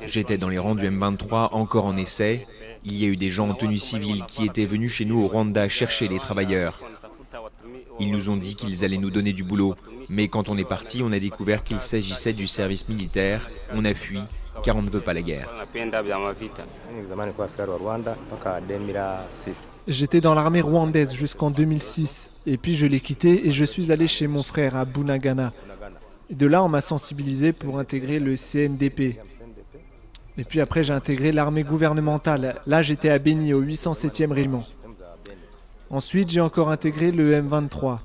J'étais dans les rangs du M23 encore en essai. Il y a eu des gens en tenue civile qui étaient venus chez nous au Rwanda chercher les travailleurs. Ils nous ont dit qu'ils allaient nous donner du boulot, mais quand on est parti, on a découvert qu'il s'agissait du service militaire, on a fui car on ne veut pas la guerre. J'étais dans l'armée rwandaise jusqu'en 2006, et puis je l'ai quitté et je suis allé chez mon frère à Bunagana. De là, on m'a sensibilisé pour intégrer le CNDP. Et puis après, j'ai intégré l'armée gouvernementale. Là, j'étais à Béni, au 807e régiment. Ensuite, j'ai encore intégré le M23.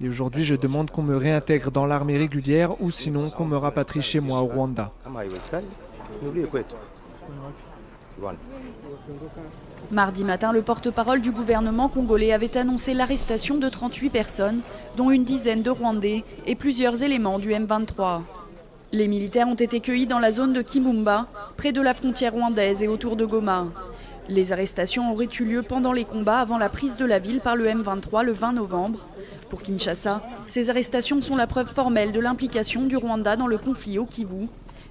Et aujourd'hui, je demande qu'on me réintègre dans l'armée régulière ou sinon qu'on me rapatrie chez moi au Rwanda. Mardi matin, le porte-parole du gouvernement congolais avait annoncé l'arrestation de 38 personnes, dont une dizaine de Rwandais et plusieurs éléments du M23. Les militaires ont été cueillis dans la zone de Kimumba, près de la frontière rwandaise et autour de Goma. Les arrestations auraient eu lieu pendant les combats avant la prise de la ville par le M23 le 20 novembre. Pour Kinshasa, ces arrestations sont la preuve formelle de l'implication du Rwanda dans le conflit au Kivu,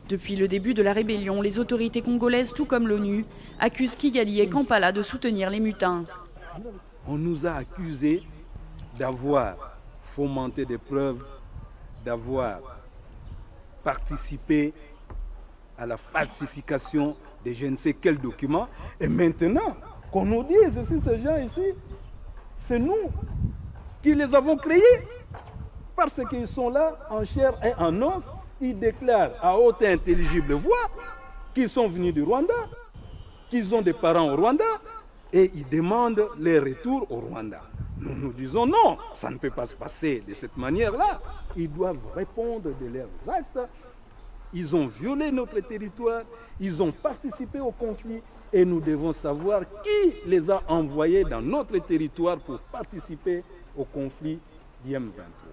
depuis le début de la rébellion, les autorités congolaises, tout comme l'ONU, accusent Kigali et Kampala de soutenir les mutins. On nous a accusés d'avoir fomenté des preuves, d'avoir participé à la falsification de je ne sais quel document. Et maintenant, qu'on nous dise si ces gens ici, c'est nous qui les avons créés. Parce qu'ils sont là en chair et en os ils déclarent à haute et intelligible voix qu'ils sont venus du Rwanda, qu'ils ont des parents au Rwanda, et ils demandent les retour au Rwanda. Nous nous disons non, ça ne peut pas se passer de cette manière-là. Ils doivent répondre de leurs actes. Ils ont violé notre territoire, ils ont participé au conflit et nous devons savoir qui les a envoyés dans notre territoire pour participer au conflit d'IM23.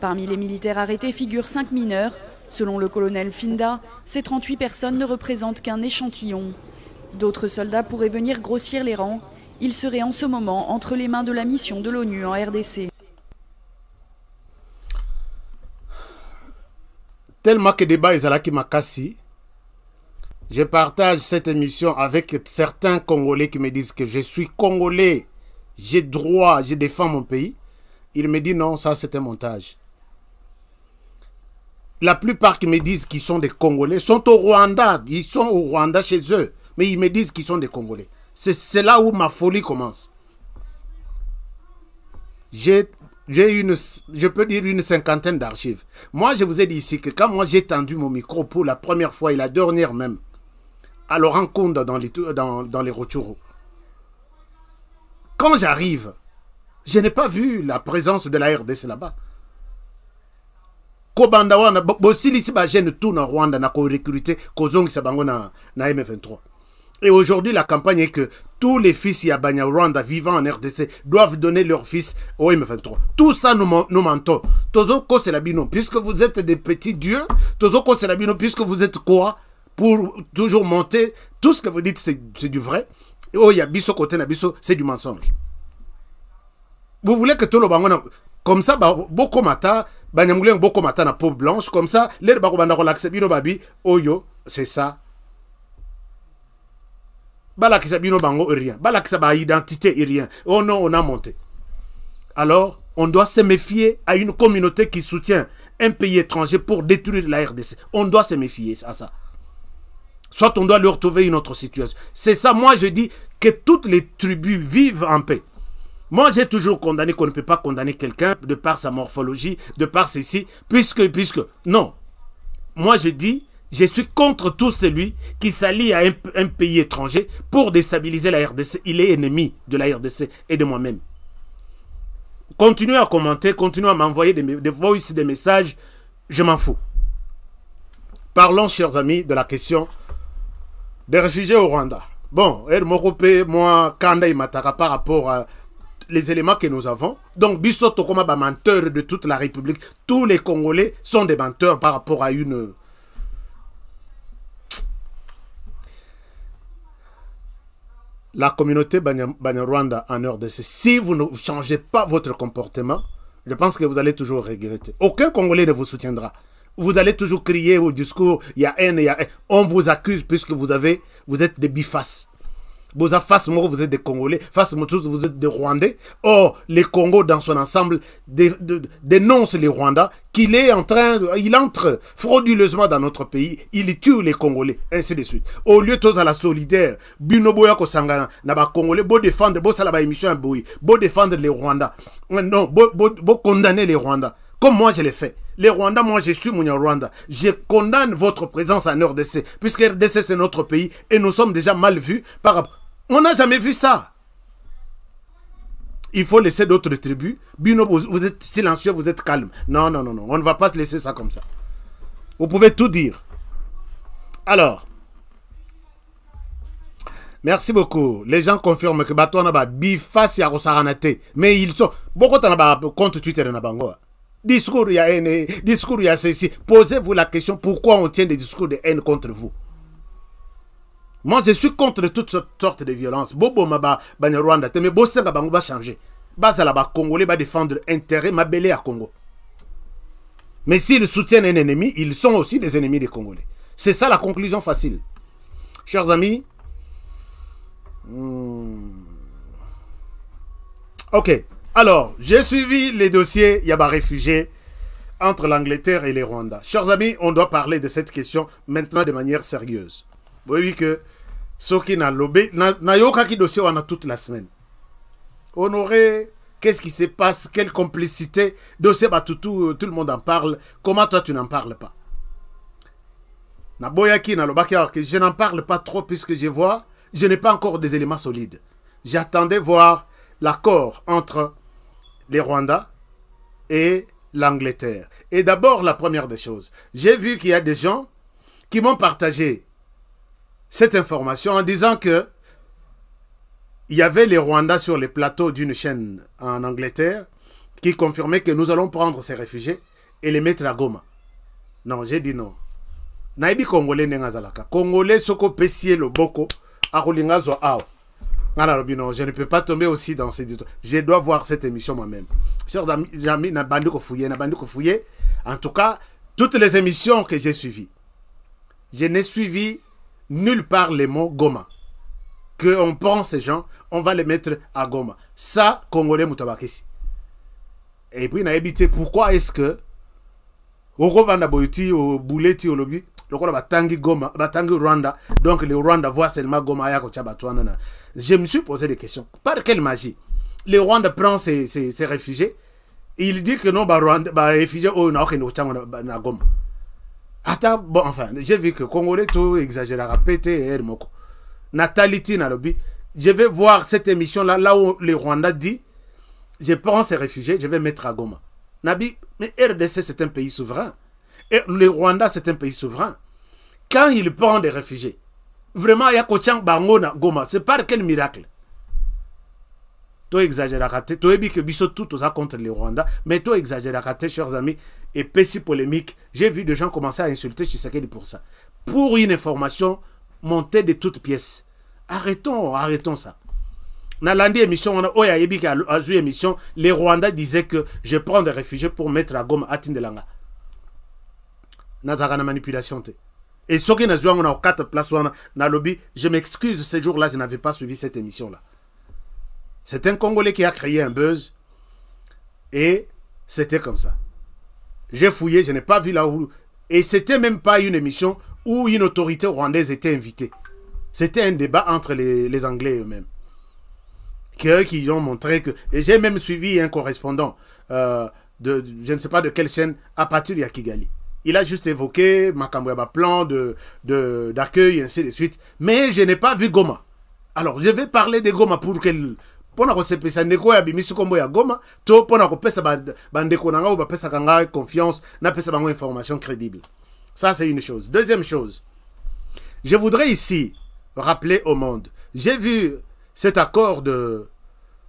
Parmi les militaires arrêtés figurent 5 mineurs. Selon le colonel Finda, ces 38 personnes ne représentent qu'un échantillon. D'autres soldats pourraient venir grossir les rangs. Ils seraient en ce moment entre les mains de la mission de l'ONU en RDC. Tellement que débat Zalaki Makassi, je partage cette émission avec certains Congolais qui me disent que je suis Congolais, j'ai droit, je défends mon pays. Il me dit non, ça c'est un montage la plupart qui me disent qu'ils sont des Congolais sont au Rwanda. Ils sont au Rwanda chez eux. Mais ils me disent qu'ils sont des Congolais. C'est là où ma folie commence. J'ai une, je peux dire une cinquantaine d'archives. Moi, je vous ai dit ici que quand moi j'ai tendu mon micro pour la première fois et la dernière même, à Laurent rencontre dans les, dans, dans les quand j'arrive, je n'ai pas vu la présence de la RDC là-bas kobanda wana bosilisi jeune tout na rwanda na korecruter kozongisa bango na, na m23 et aujourd'hui la campagne est que tous les fils Yabanya Rwanda vivant en RDC doivent donner leurs fils au M23. Tout ça nous, nous mentons. Tozoko bino puisque vous êtes des petits dieux, Tozoko bino puisque vous êtes quoi Pour toujours monter, tout ce que vous dites c'est du vrai. Oh biso côté Nabiso, c'est du mensonge. Vous voulez que tout le monde... Comme ça, Boko Mata, banyamulenge Boko Matana na peau blanche comme ça lere bakobanda kolakisa bino babi oyo c'est ça balakisa bino bango rien balakisa identité. rien oh non on a monté alors on doit se méfier à une communauté qui soutient un pays étranger pour détruire la RDC. On doit se méfier à ça. Soit on doit leur trouver une autre situation. C'est ça, moi je dis que toutes les tribus vivent en paix. Moi, j'ai toujours condamné qu'on ne peut pas condamner quelqu'un de par sa morphologie, de par ceci, puisque, puisque, non. Moi, je dis, je suis contre tout celui qui s'allie à un, pays étranger pour déstabiliser la RDC. Il est ennemi de la RDC et de moi-même. Continuez à commenter, continuez à m'envoyer des, des des messages. Je m'en fous. Parlons, chers amis, de la question des réfugiés au Rwanda. Bon, El m'occupe, moi, Kandaï Matara, par rapport à les éléments que nous avons. Donc, Bissot bah, menteur de toute la République. Tous les Congolais sont des menteurs par rapport à une. La communauté Banyarwanda en RDC, si vous ne changez pas votre comportement, je pense que vous allez toujours regretter. Aucun Congolais ne vous soutiendra. Vous allez toujours crier au discours, il y a haine, il y a haine. On vous accuse puisque vous avez, vous êtes des bifaces face vous êtes des Congolais, face vous êtes des Rwandais. Or, les Congos dans son ensemble dénonce dénoncent les Rwandais qu'il est en train, il entre frauduleusement dans notre pays, il tue les Congolais, ainsi de suite. Au lieu de à la solidaire, Binoboya Kosangana, Naba Congolais, beau défendre, beau beau défendre les Rwandais. Euh, non, beau, condamner les Rwandais. Comme moi, je l'ai fait. Les Rwandais, moi, je suis mon Rwanda. Je condamne votre présence en RDC, puisque RDC, c'est notre pays, et nous sommes déjà mal vus par rapport on n'a jamais vu ça. Il faut laisser d'autres tribus. Bino, vous êtes silencieux, vous êtes calme. Non, non, non, non. On ne va pas laisser ça comme ça. Vous pouvez tout dire. Alors, merci beaucoup. Les gens confirment que Bato n'a pas biface à Rosaranate. Mais ils sont. Beaucoup de contre compte Twitter na Discours, il y a haine, discours, il y a ceci. Posez-vous la question pourquoi on tient des discours de haine contre vous. Moi, je suis contre toutes sortes de violences. Bobo maba mais Rwanda, teme bosenga bango va changer. Bazala ba congolais ba défendre intérêt belé à Congo. Mais s'ils soutiennent un ennemi, ils sont aussi des ennemis des Congolais. C'est ça la conclusion facile. Chers amis, hmm. ok. Alors, j'ai suivi les dossiers Yaba réfugiés entre l'Angleterre et les Rwanda. Chers amis, on doit parler de cette question maintenant de manière sérieuse. Oui, qui que lobé, nayokaki na dossier a toute la semaine honoré qu'est-ce qui se passe quelle complicité dossier bah, tout le monde en parle comment toi tu n'en parles pas je n'en parle pas trop puisque je vois je n'ai pas encore des éléments solides j'attendais voir l'accord entre les rwandais et l'Angleterre. Et d'abord, la première des choses, j'ai vu qu'il y a des gens qui m'ont partagé cette information en disant que il y avait les Rwandais sur les plateaux d'une chaîne en Angleterre qui confirmait que nous allons prendre ces réfugiés et les mettre à Goma. Non, j'ai dit non. n'engazalaka. Congolais soko boko je ne peux pas tomber aussi dans ces histoires. Je dois voir cette émission moi-même. En tout cas, toutes les émissions que j'ai suivies, je n'ai suivi nulle part les mots Goma. Que on prend ces gens, on va les mettre à Goma. Ça, Congolais Moutabakesi. Et puis, on a évité pourquoi est-ce que. Okovanda au Bouleti, Olobi, lokola batangi goma batangi rwanda donc le rwanda voit seulement goma ya kotia bato je me suis posé des questions par quelle magie le rwanda prend ses, ses, ses réfugiés il dit que non barwanda de oyo naokende kotiango na goma ata bon enfin j'ai vu que congolais tout exagérera pété et moko je vais voir cette émission là là où le rwanda dit je prends ces réfugiés je vais mettre à goma nabi mais rdc c'est un pays souverain et le rwanda c'est un pays souverain quand il prend des réfugiés vraiment il y a bango na goma c'est par quel miracle toi te toyebi que biso tout contre les Rwandais. mais à te chers amis epesi polémique j'ai vu des gens commencer à insulter Chisakedi pour ça pour une information montée de toutes pièces arrêtons arrêtons ça Dans émission wana oyo oh, ayebi ke émission les Rwandais disaient que je prends des réfugiés pour mettre à Tindelanga. atindelanga nazalaka na manipulation et soki nazwi yango na places place wana lobby, je m'excuse ce jour là je n'avais pas suivi cette émission là c'est un Congolais qui a créé un buzz. Et c'était comme ça. J'ai fouillé, je n'ai pas vu là où... Et c'était même pas une émission où une autorité rwandaise était invitée. C'était un débat entre les, Anglais eux-mêmes. Qu'eux qui ont montré que... Et j'ai même suivi un correspondant euh, de, je ne sais pas de quelle chaîne, à partir de Kigali. Il a juste évoqué Makambweba plan d'accueil, de, d'accueil ainsi de suite. Mais je n'ai pas vu Goma. Alors, je vais parler de Goma pour qu'elle pour ndeko ya ya confiance information crédible ça c'est une chose deuxième chose je voudrais ici rappeler au monde j'ai vu cet accord de,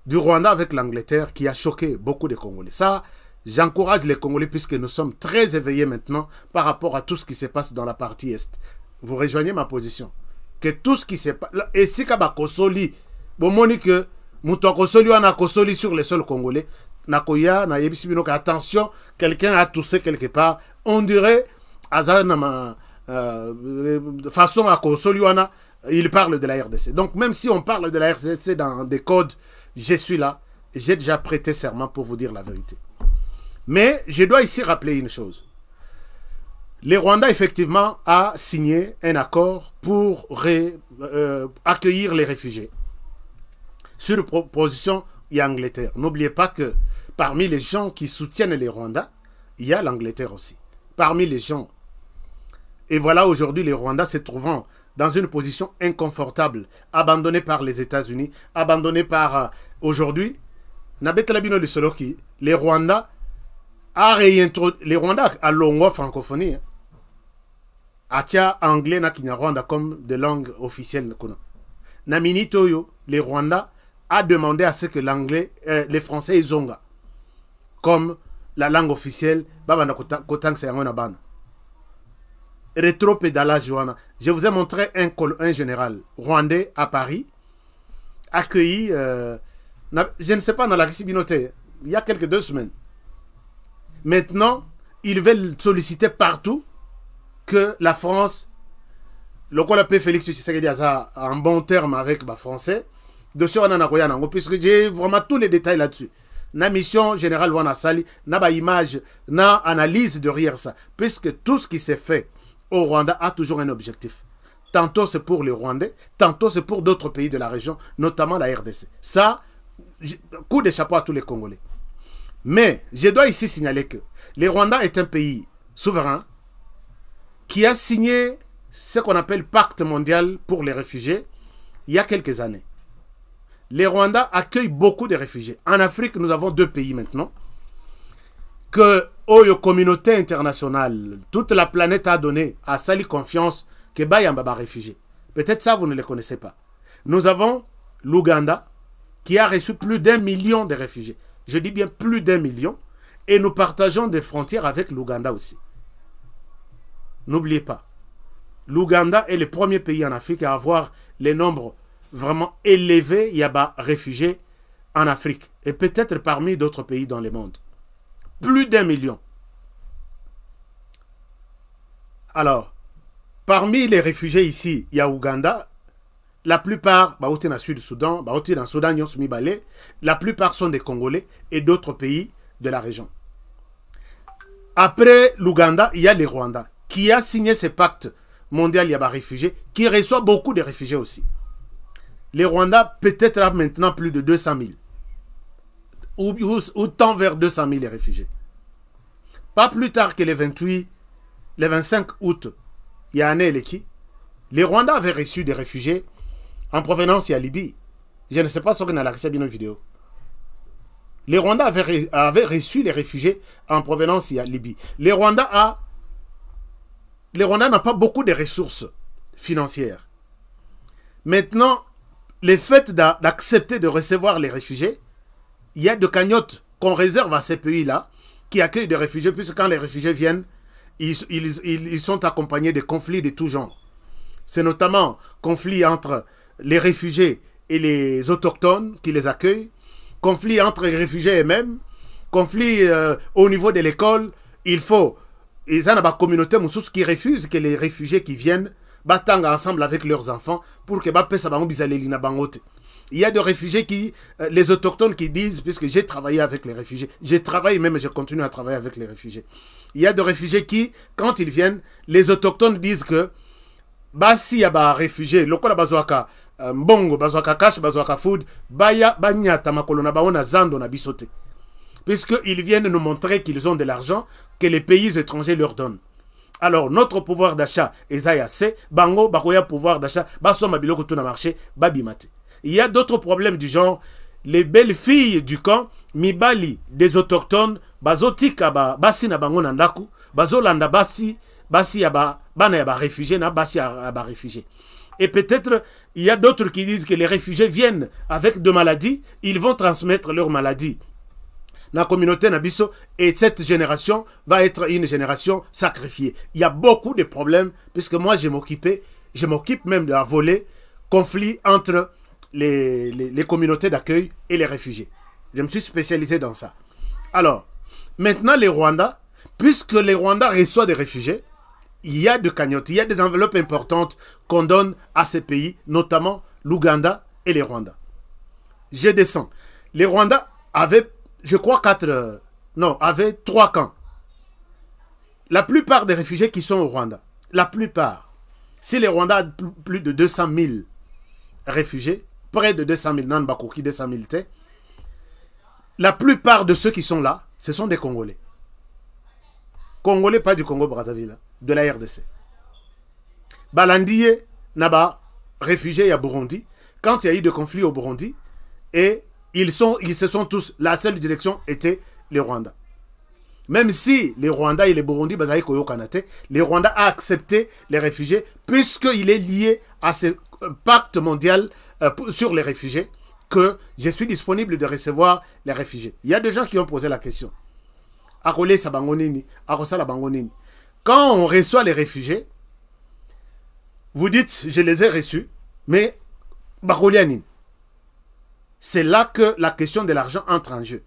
du Rwanda avec l'Angleterre qui a choqué beaucoup de Congolais ça J'encourage les Congolais puisque nous sommes très éveillés maintenant par rapport à tout ce qui se passe dans la partie Est. Vous rejoignez ma position. Que tout ce qui se passe... Et si Kabakosoli, bon, monique sur les sol congolais nakoya attention quelqu'un a toussé quelque part on dirait de euh, euh, façon il parle de la RDC donc même si on parle de la RDC dans des codes je suis là j'ai déjà prêté serment pour vous dire la vérité mais je dois ici rappeler une chose le Rwanda, effectivement, a signé un accord pour euh, accueillir les réfugiés sur proposition et l'Angleterre. N'oubliez pas que parmi les gens qui soutiennent les Rwandais, il y a l'Angleterre aussi. Parmi les gens. Et voilà aujourd'hui les Rwandais se trouvant dans une position inconfortable, abandonnés par les États-Unis, abandonnés par euh, aujourd'hui. les Rwandais a réintroduit les Rwandais à longue francophonie. Hein. Atia anglais na Rwanda comme de langue officielle. les Rwandais a demandé à ce que l'anglais, euh, les français ils ont, comme la langue officielle, babana Je vous ai montré un, un général rwandais à Paris, accueilli, euh, je ne sais pas, dans la réciprocité. il y a quelques deux semaines. Maintenant, ils veulent solliciter partout que la France, le quoi la paix Félix a un bon terme avec le bah, Français, de nakoyana puisque j'ai vraiment tous les détails là-dessus La mission générale wana Sali, na image, na analyse derrière ça puisque tout ce qui s'est fait au Rwanda a toujours un objectif tantôt c'est pour les Rwandais, tantôt c'est pour d'autres pays de la région, notamment la RDC. Ça, coup de chapeau à tous les Congolais. Mais je dois ici signaler que le Rwanda est un pays souverain qui a signé ce qu'on appelle pacte mondial pour les réfugiés il y a quelques années les Rwandais accueillent beaucoup de réfugiés. En Afrique, nous avons deux pays maintenant que la oh, communauté internationale, toute la planète a donné à Sali confiance que Bayamba réfugié. Peut-être ça, vous ne les connaissez pas. Nous avons l'Ouganda qui a reçu plus d'un million de réfugiés. Je dis bien plus d'un million. Et nous partageons des frontières avec l'Ouganda aussi. N'oubliez pas, l'Ouganda est le premier pays en Afrique à avoir les nombres vraiment élevé Yaba réfugiés en Afrique et peut-être parmi d'autres pays dans le monde. Plus d'un million. Alors, parmi les réfugiés ici, il y a Ouganda. La plupart, bah, Sud-Soudan, bah, dans la plupart sont des Congolais et d'autres pays de la région. Après l'Ouganda, il y a le Rwanda qui a signé ce pacte mondial Yaba réfugiés, qui reçoit beaucoup de réfugiés aussi. Les Rwandais, peut-être, a maintenant plus de 200 000. Ou, tant vers 200 000 les réfugiés. Pas plus tard que le 28, le 25 août, il y a un qui, Les Rwanda avaient reçu des réfugiés en provenance de Libye. Je ne sais pas si on a la bien vidéo. Les Rwandais avaient, reçu les réfugiés en provenance de Libye. Les Rwanda a, les Rwandais n'ont pas beaucoup de ressources financières. Maintenant, le fait d'accepter de recevoir les réfugiés, il y a de cagnottes qu'on réserve à ces pays-là qui accueillent des réfugiés, puisque quand les réfugiés viennent, ils, sont accompagnés de conflits de tout genre. C'est notamment conflit entre les réfugiés et les autochtones qui les accueillent, conflit entre les réfugiés eux-mêmes, conflit euh, au niveau de l'école. Il faut, ils ont une communauté qui refuse que les réfugiés qui viennent battant ensemble avec leurs enfants pour que bapesa bango bangote il y a des réfugiés qui, euh, les autochtones qui disent, puisque j'ai travaillé avec les réfugiés, j'ai travaillé même, je continue à travailler avec les réfugiés. Il y a des réfugiés qui, quand ils viennent, les autochtones disent que, bah si y a des réfugiés, bazwaka euh, mbongo, bazwaka cash, bazwaka food, baya banyata makolo baona zando na bisote. Puisqu'ils viennent nous montrer qu'ils ont de l'argent que les pays étrangers leur donnent alors notre pouvoir d'achat est ya bango bakoya pouvoir d'achat basomba biloko to na marché babimate. il y a d'autres problèmes du genre les belles filles du camp mibali des autochtones bazotika ba, basi na bango na ndako basi basi ya ba, bana ya basi et peut-être il y a d'autres qui disent que les réfugiés viennent avec de maladies ils vont transmettre leurs maladies la communauté Nabiso et cette génération va être une génération sacrifiée. Il y a beaucoup de problèmes puisque moi je m'occupais, je m'occupe même de la volée conflit entre les, communautés d'accueil et les réfugiés. Je me suis spécialisé dans ça. Alors, maintenant les Rwandais, puisque les Rwandais reçoivent des réfugiés, il y a des cagnottes, il y a des enveloppes importantes qu'on donne à ces pays, notamment l'Ouganda et les Rwandais. Je descends. Les Rwandais avaient je crois, quatre, euh, non, avait trois camps. La plupart des réfugiés qui sont au Rwanda, la plupart, si les Rwandais ont plus de 200 000 réfugiés, près de 200 000, non, 200 000 la plupart de ceux qui sont là, ce sont des Congolais. Congolais, pas du Congo-Brazzaville, hein, de la RDC. Balandiye, Naba, réfugié à Burundi, quand il y a eu des conflits au Burundi, et ils, se sont tous, la seule direction était les Rwandais. Même si les Rwandais et les Burundi, les Rwandais a accepté les réfugiés puisqu'il est lié à ce euh, pacte mondial euh, sur les réfugiés que je suis disponible de recevoir les réfugiés. Il y a des gens qui ont posé la question. Quand on reçoit les réfugiés, vous dites, je les ai reçus, mais Bakolianine. C'est là que la question de l'argent entre en jeu.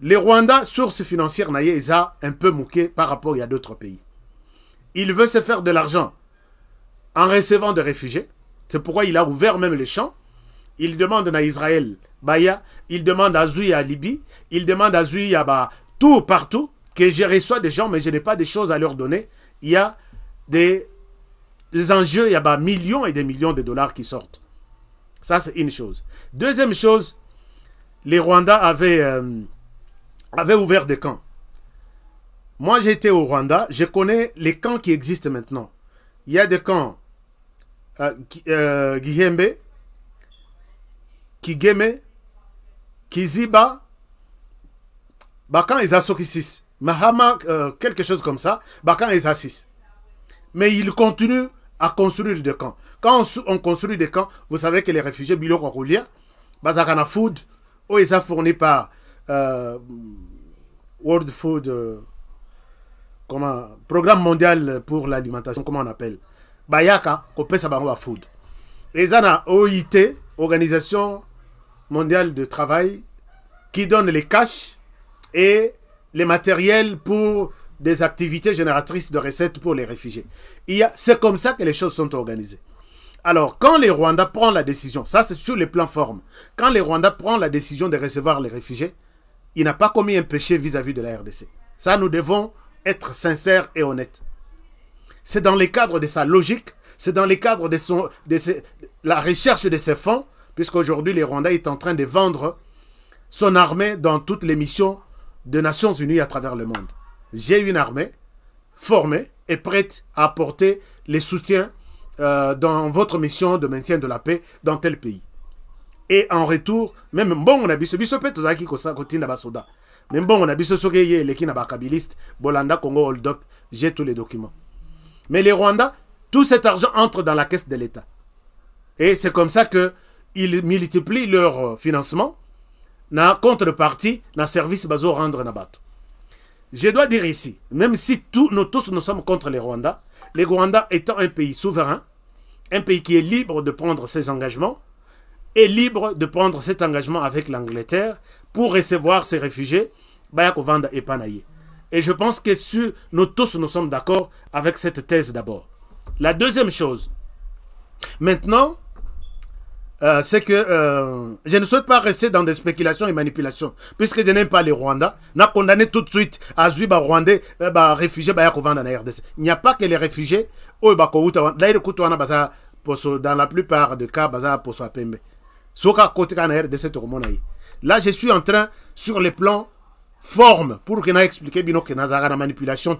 Les Rwanda, source financière ils ont un peu mouqué par rapport à d'autres pays. Il veut se faire de l'argent en recevant des réfugiés. C'est pourquoi il a ouvert même les champs. Il demande à Israël, Baya, il demande à Zui à Libye, il demande à Zui à bah, tout partout, que je reçois des gens, mais je n'ai pas des choses à leur donner. Il y a des, enjeux, il y a des bah, millions et des millions de dollars qui sortent. Ça, c'est une chose. Deuxième chose, les Rwandais euh, avaient, ouvert des camps. Moi, j'étais au Rwanda, je connais les camps qui existent maintenant. Il y a des camps euh, qui euh, Kigeme, Kiziba, Bakan et Zasokisis, Mahama, euh, quelque chose comme ça, Bakan et Zasis. Mais ils continuent à construire des camps. Quand on, construit des camps, vous savez que les réfugiés bas à bazakana food, ou ils sont fourni par euh, World Food, euh, comment, Programme mondial pour l'alimentation, comment on appelle, bayaka hein, kopesa bango food. Ils ont OIT, Organisation mondiale de travail, qui donne les cash et les matériels pour des activités génératrices de recettes pour les réfugiés. C'est comme ça que les choses sont organisées. Alors, quand les Rwandais prennent la décision, ça c'est sur les plans formes, quand les Rwandais prennent la décision de recevoir les réfugiés, il n'a pas commis un péché vis-à-vis de la RDC. Ça, nous devons être sincères et honnêtes. C'est dans le cadre de sa logique, c'est dans le cadre de, son, de, la recherche de ses fonds, puisqu'aujourd'hui, les Rwandais est en train de vendre son armée dans toutes les missions des Nations Unies à travers le monde j'ai une armée formée et prête à apporter les soutiens euh, dans votre mission de maintien de la paix dans tel pays. Et en retour, même bon, on a biso ce ça qui kosa Même bon, on a bakabiliste, Bolanda Congo hold j'ai tous les documents. Mais les Rwandais, tout cet argent entre dans la caisse de l'État. Et c'est comme ça que multiplient leur euh, financement na contrepartie le service bazo rendre na je dois dire ici, même si nous tous nous sommes contre les Rwandais, les Rwandais étant un pays souverain, un pays qui est libre de prendre ses engagements, est libre de prendre cet engagement avec l'Angleterre pour recevoir ses réfugiés, Bayakovanda et Panaye. Et je pense que sur, nous tous nous sommes d'accord avec cette thèse d'abord. La deuxième chose, maintenant, euh, c'est que euh, je ne souhaite pas rester dans des spéculations et manipulations, puisque je n'aime pas les Rwandais. N'a condamné tout de suite à Zui, bah, Rwandais, euh, bah, réfugiés, bah, dans la RDC. Il n'y a pas que les réfugiés, bah, dans la plupart des cas, bah, poso apembe. Soka côté en RDC, Là, je suis en train, sur le plan forme, pour que n'a expliqué, bino, que n'a manipulation,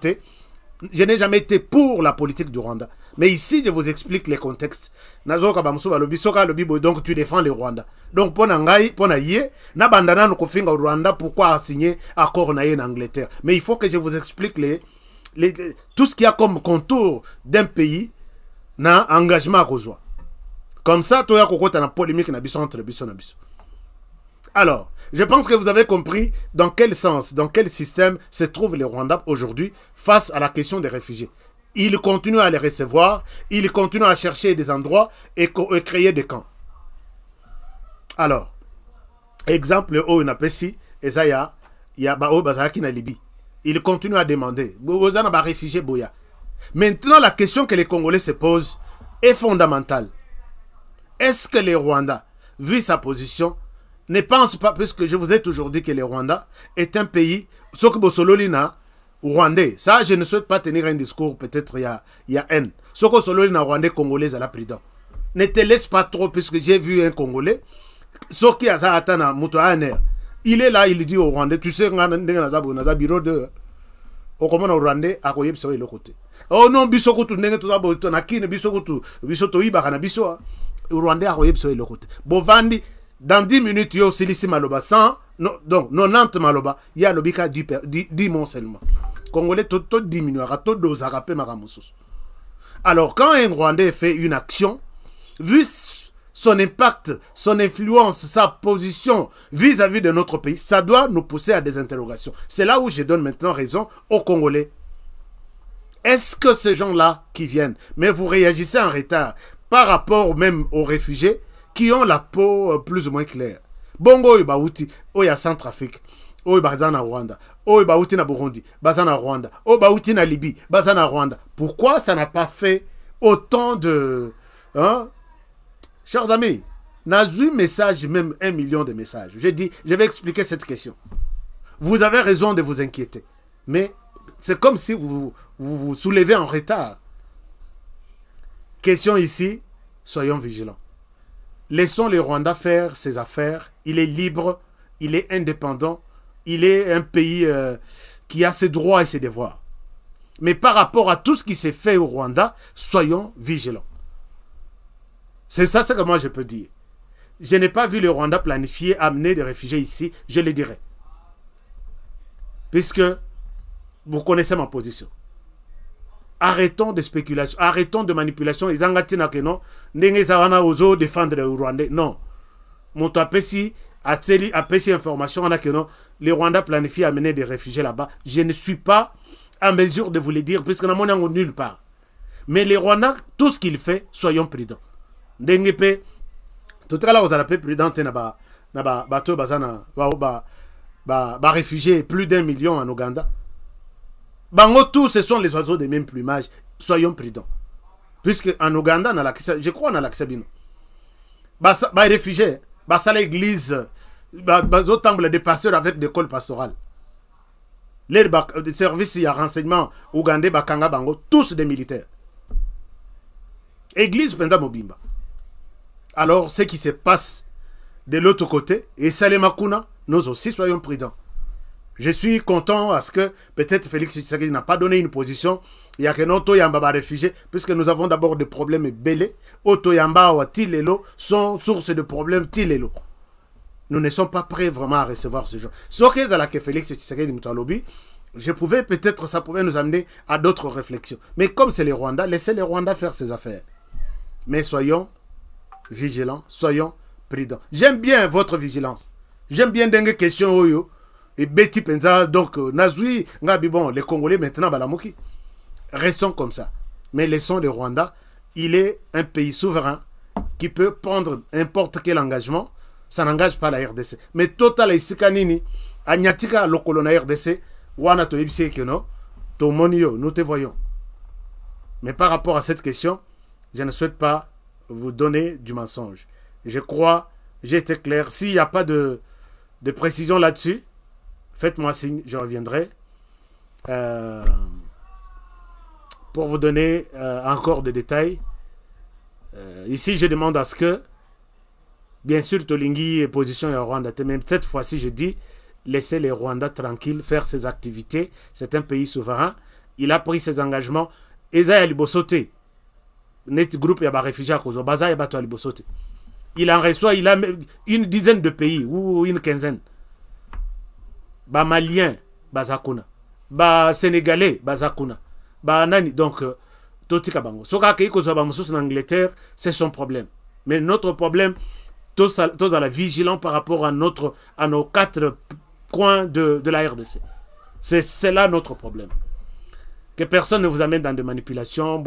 je n'ai jamais été pour la politique du Rwanda. Mais ici, je vous explique les contextes. Nazoka donc tu défends le Rwanda. Donc pour ngai pour ye na bandana no Rwanda pourquoi signer accord en Angleterre. Mais il faut que je vous explique les, tout ce qu'il y a comme contour d'un pays na engagement à Comme ça ya kokota na polémique na biso entre biso na Alors, je pense que vous avez compris dans quel sens, dans quel système se trouve le Rwanda aujourd'hui face à la question des réfugiés il continue à les recevoir, il continue à chercher des endroits et, créer des camps. Alors, exemple, au Napesi, Ezaya, Bazaki Libye. Il continue à demander. réfugié Boya. Maintenant, la question que les Congolais se posent est fondamentale. Est-ce que les Rwandais, vu sa position, ne pense pas, puisque je vous ai toujours dit que les Rwanda est un pays, sololina? rwandais ça je ne souhaite pas tenir un discours peut-être il y a il y a haine soko solo na rwandais congolais à la président ne te laisse pas trop puisque j'ai vu un congolais soki aza ata na moto aya il est là il dit au rwandais tu sais nga ndenge naza boye naza bureau de okomona rwandais akoyebisa oyo le côté Oh non biso kutu ndenge toza boye na kine biso kutu biso hein. toyibaka na biso rwandais akoyebisa oyo le côté. bovandi dans 10 minutes il yo silisi maloba 100 donc 90 maloba a lobika 10, 10 mois seulement congolais tout tout diminuera tout dosera pe alors quand un rwandais fait une action vu son impact, son influence, sa position vis-à-vis -vis de notre pays, ça doit nous pousser à des interrogations. C'est là où je donne maintenant raison aux Congolais. Est-ce que ces gens-là qui viennent, mais vous réagissez en retard par rapport même aux réfugiés, qui ont la peau euh, plus ou moins claire bongo y bauti oyo ya centrafrique y a bazana rwanda y Baouti na burundi baza rwanda Oh, Baouti na libye a rwanda pourquoi ça n'a pas fait autant de hein? chers amis un message même un million de messages je dis je vais expliquer cette question vous avez raison de vous inquiéter mais c'est comme si vous vous soulevez en retard question ici soyons vigilants Laissons le Rwanda faire ses affaires. Il est libre, il est indépendant, il est un pays euh, qui a ses droits et ses devoirs. Mais par rapport à tout ce qui s'est fait au Rwanda, soyons vigilants. C'est ça ce que moi je peux dire. Je n'ai pas vu le Rwanda planifier amener des réfugiés ici, je le dirai. Puisque vous connaissez ma position arrêtons des spéculations, arrêtons de manipulation. Ils ont gâté nakeno, n'engez awana ozo défendre le Rwanda. Non. Moto apesi, à apesi information nakeno, les Rwandais planifient amener des réfugiés là-bas. Je ne suis pas en mesure de vous le dire, puisque nous n'avons nulle part. Mais les Rwandais, tout ce qu'ils font, soyons prudents. N'engez pe, tout à l'heure, vous allez prudent, hein, naba, naba, bateau, bazana, waoba ba, ba, réfugiés, plus d'un million en Ouganda. Bango tous, ce sont les oiseaux des mêmes plumages. Soyons prudents. Puisque en Ouganda, je crois qu'on a Kisabino. Bah, bah, réfugiés, bah, ça l'église, bah, bah, des pasteurs avec des cols pastorales. Les euh, services, il renseignement, Ougandais, Bakanga, Bango, tous des militaires. Église Penda Mobimba. Alors, ce qui se passe de l'autre côté, et Salemakuna, nous aussi soyons prudents. Je suis content à ce que peut-être Félix Tshisekedi n'a pas donné une position. Il y a que Yamba va réfugiés. puisque nous avons d'abord des problèmes belés. Oto Yamba ou Tilelo sont source de problèmes Tilelo. Nous ne sommes pas prêts vraiment à recevoir ce genre. Sauf que la que Félix Tshisekedi Mutalobi, je pouvais peut-être, ça pouvait nous amener à d'autres réflexions. Mais comme c'est les Rwandais, laissez les Rwandais faire ses affaires. Mais soyons vigilants, soyons prudents. J'aime bien votre vigilance. J'aime bien dingue questions, Oyo et Betty Penza, donc euh, Nazui, Ngabi, bon, les Congolais maintenant, Balamouki. Restons comme ça. Mais laissons le Rwanda, il est un pays souverain qui peut prendre n'importe quel engagement. Ça n'engage pas la RDC. Mais total et Sikanini, Agnatika, le la RDC, Wana to Tomonio, nous te voyons. Mais par rapport à cette question, je ne souhaite pas vous donner du mensonge. Je crois, j'ai été clair. S'il n'y a pas de, de précision là-dessus, Faites-moi signe, je reviendrai. Euh, pour vous donner euh, encore des détails, euh, ici je demande à ce que, bien sûr, Tolingui est position au Rwanda, mais cette fois-ci je dis, laissez les Rwandais tranquilles faire ses activités, c'est un pays souverain, il a pris ses engagements, Isaiah Libosote, net groupe réfugié à Kozo, Baza yaba Il en reçoit, il a une dizaine de pays ou une quinzaine ba malien baza ba sénégalais baza ba nani donc euh, totika bango soki mususu na angleterre c'est son problème mais notre problème la vigilant par rapport à, notre, à nos quatre coins de, la rdc c'est là notre problème que personne ne vous amène dans des manipulations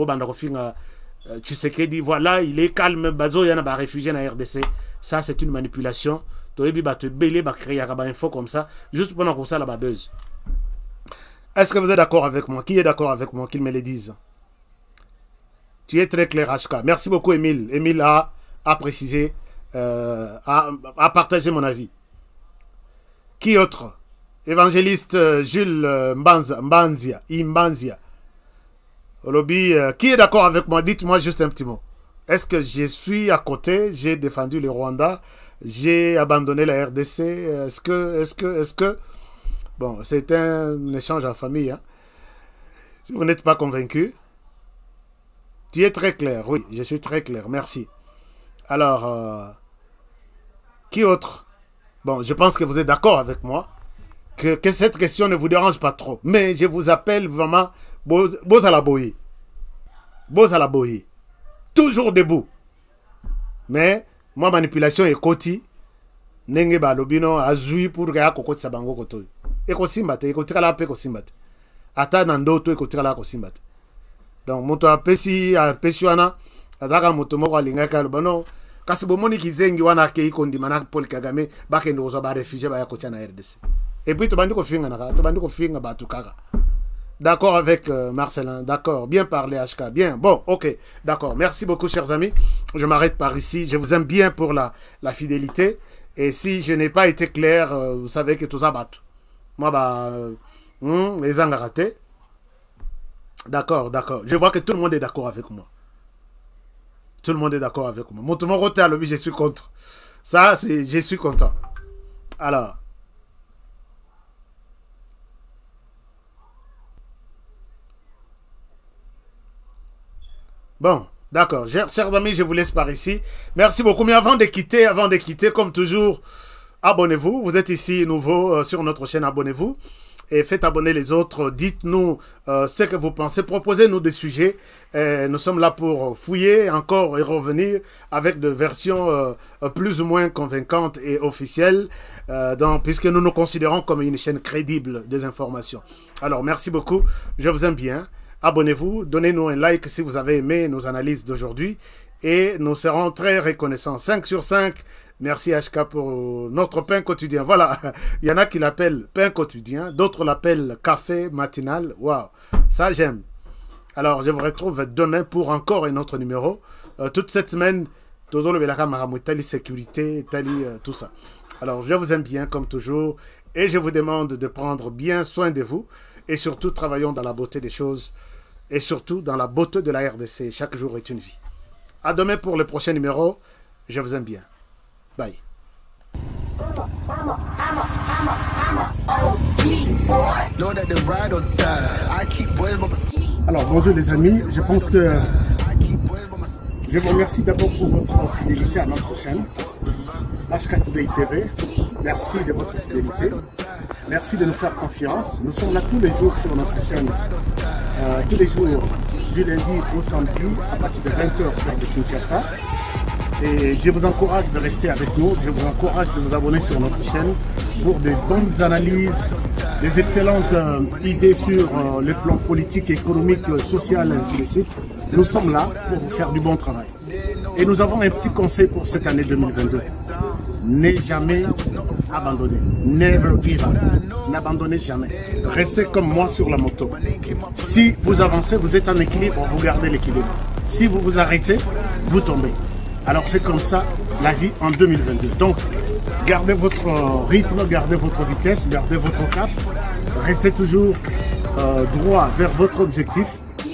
sais qu'il dit, voilà il est calme des na bah, dans la rdc ça c'est une manipulation créer info comme ça juste ça la babeuse. est-ce que vous êtes d'accord avec moi qui est d'accord avec moi qu'il me le dise tu es très clair HK merci beaucoup Emile Emile a, a précisé euh, a, partagé mon avis qui autre évangéliste euh, Jules euh, Mbanzia, Imbanzia. qui est d'accord avec moi Dites-moi juste un petit mot. Est-ce que je suis à côté J'ai défendu le Rwanda j'ai abandonné la RDC. Est-ce que, est-ce que, est-ce que... Bon, c'est un échange en famille. Hein. Si Vous n'êtes pas convaincu Tu es très clair, oui, je suis très clair, merci. Alors, euh, qui autre Bon, je pense que vous êtes d'accord avec moi, que, que, cette question ne vous dérange pas trop. Mais je vous appelle vraiment Bozalabohi. Bozalabohi. Toujours debout. Mais mwa manipulation ekoti ndenge balobi no azwi pour ke akokotisa bango kotoyo ekosimba te ekotikala mpe kosimba te ata na ndoto ekotikala kosimba te donc moto apesi apesi wana azalaka moto moko alingaki aloba no kasi bomoni kizengi wana akei kondima na paul kagame bakende kozwa barefugie baya kotia na rdc epuis tobandi kofinganaka tobandi kofinga bato kaka D'accord avec euh, Marcelin, d'accord. Bien parlé, HK. Bien, bon, ok. D'accord. Merci beaucoup, chers amis. Je m'arrête par ici. Je vous aime bien pour la, fidélité. Et si je n'ai pas été clair, euh, vous savez que tout ça bat. Moi, bah, euh, hmm, les angles ratés. D'accord, d'accord. Je vois que tout le monde est d'accord avec moi. Tout le monde est d'accord avec moi. Mon tout le monde je suis contre. Ça, c'est, je suis content. Alors. Bon, d'accord. Chers amis, je vous laisse par ici. Merci beaucoup. Mais avant de quitter, avant de quitter, comme toujours, abonnez-vous. Vous êtes ici nouveau euh, sur notre chaîne, abonnez-vous. Et faites abonner les autres. Dites-nous euh, ce que vous pensez. Proposez-nous des sujets. nous sommes là pour fouiller encore et revenir avec des versions euh, plus ou moins convaincantes et officielles, puisque nous nous considérons comme une chaîne crédible des informations. Alors, merci beaucoup. Je vous aime bien. Abonnez-vous, donnez-nous un like si vous avez aimé nos analyses d'aujourd'hui et nous serons très reconnaissants. 5 sur 5. Merci HK pour notre pain quotidien. Voilà, il y en a qui l'appellent pain quotidien, d'autres l'appellent café matinal. Waouh, ça j'aime. Alors, je vous retrouve demain pour encore un autre numéro. Euh, toute cette semaine, toujours le Tali Sécurité, Tali euh, tout ça. Alors, je vous aime bien comme toujours et je vous demande de prendre bien soin de vous et surtout travaillons dans la beauté des choses et surtout dans la beauté de la RDC. Chaque jour est une vie. À demain pour le prochain numéro. Je vous aime bien. Bye. Alors bonjour les amis, je pense que euh, je vous remercie d'abord pour votre fidélité à notre chaîne, h 4 TV. Merci de votre fidélité. Merci de nous faire confiance. Nous sommes là tous les jours sur notre chaîne, euh, tous les jours du lundi au samedi à partir de 20h sur de Kinshasa. Et je vous encourage de rester avec nous, je vous encourage de vous abonner sur notre chaîne pour des bonnes analyses, des excellentes euh, idées sur euh, le plan politique, économique, social, ainsi de suite. Nous sommes là pour vous faire du bon travail. Et nous avons un petit conseil pour cette année 2022. Ne jamais abandonné. Never give up. N'abandonnez jamais. Restez comme moi sur la moto. Si vous avancez, vous êtes en équilibre, vous gardez l'équilibre. Si vous vous arrêtez, vous tombez. Alors c'est comme ça la vie en 2022. Donc, gardez votre rythme, gardez votre vitesse, gardez votre cap. Restez toujours euh, droit vers votre objectif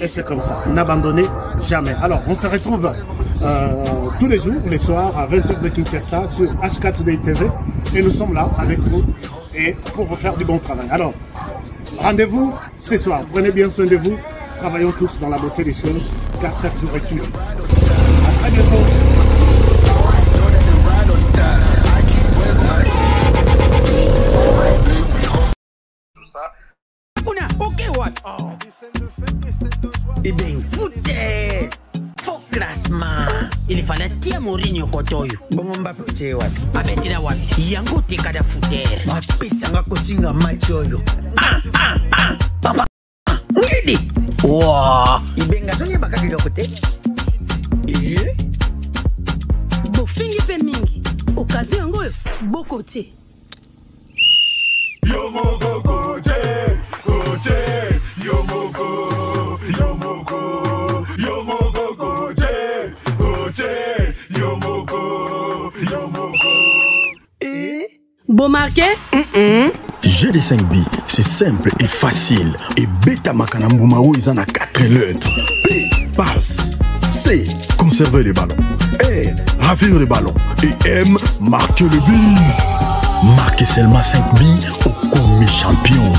et c'est comme ça. N'abandonnez jamais. Alors, on se retrouve euh, tous les jours, les soirs, à 20h de Kinshasa sur H4D TV. Et nous sommes là avec vous et pour vous faire du bon travail. Alors, rendez-vous ce soir. Prenez bien soin de vous. Travaillons tous dans la beauté des choses, car chaque jour est À très bientôt. ilifala tia morinio kote oyo bongo mbapetie ye wapi babetela ah, wapi yango tekada futere bapesanga kotinga mati oyo papa ndidi wa ibenga toyebaka biloko te bofingi mpe mingi okazi yango oyo boko te yo moko koje koje yo moko yo moko yo moko Bon marqué mm -mm. GD5B, c'est simple et facile. Et bêta makanambumao, ils en a 4 lettres. P, passe. C, conserver les ballons. R, e, ravir les ballons. Et M, marquer le but. Marquez seulement 5 billes au commis champion.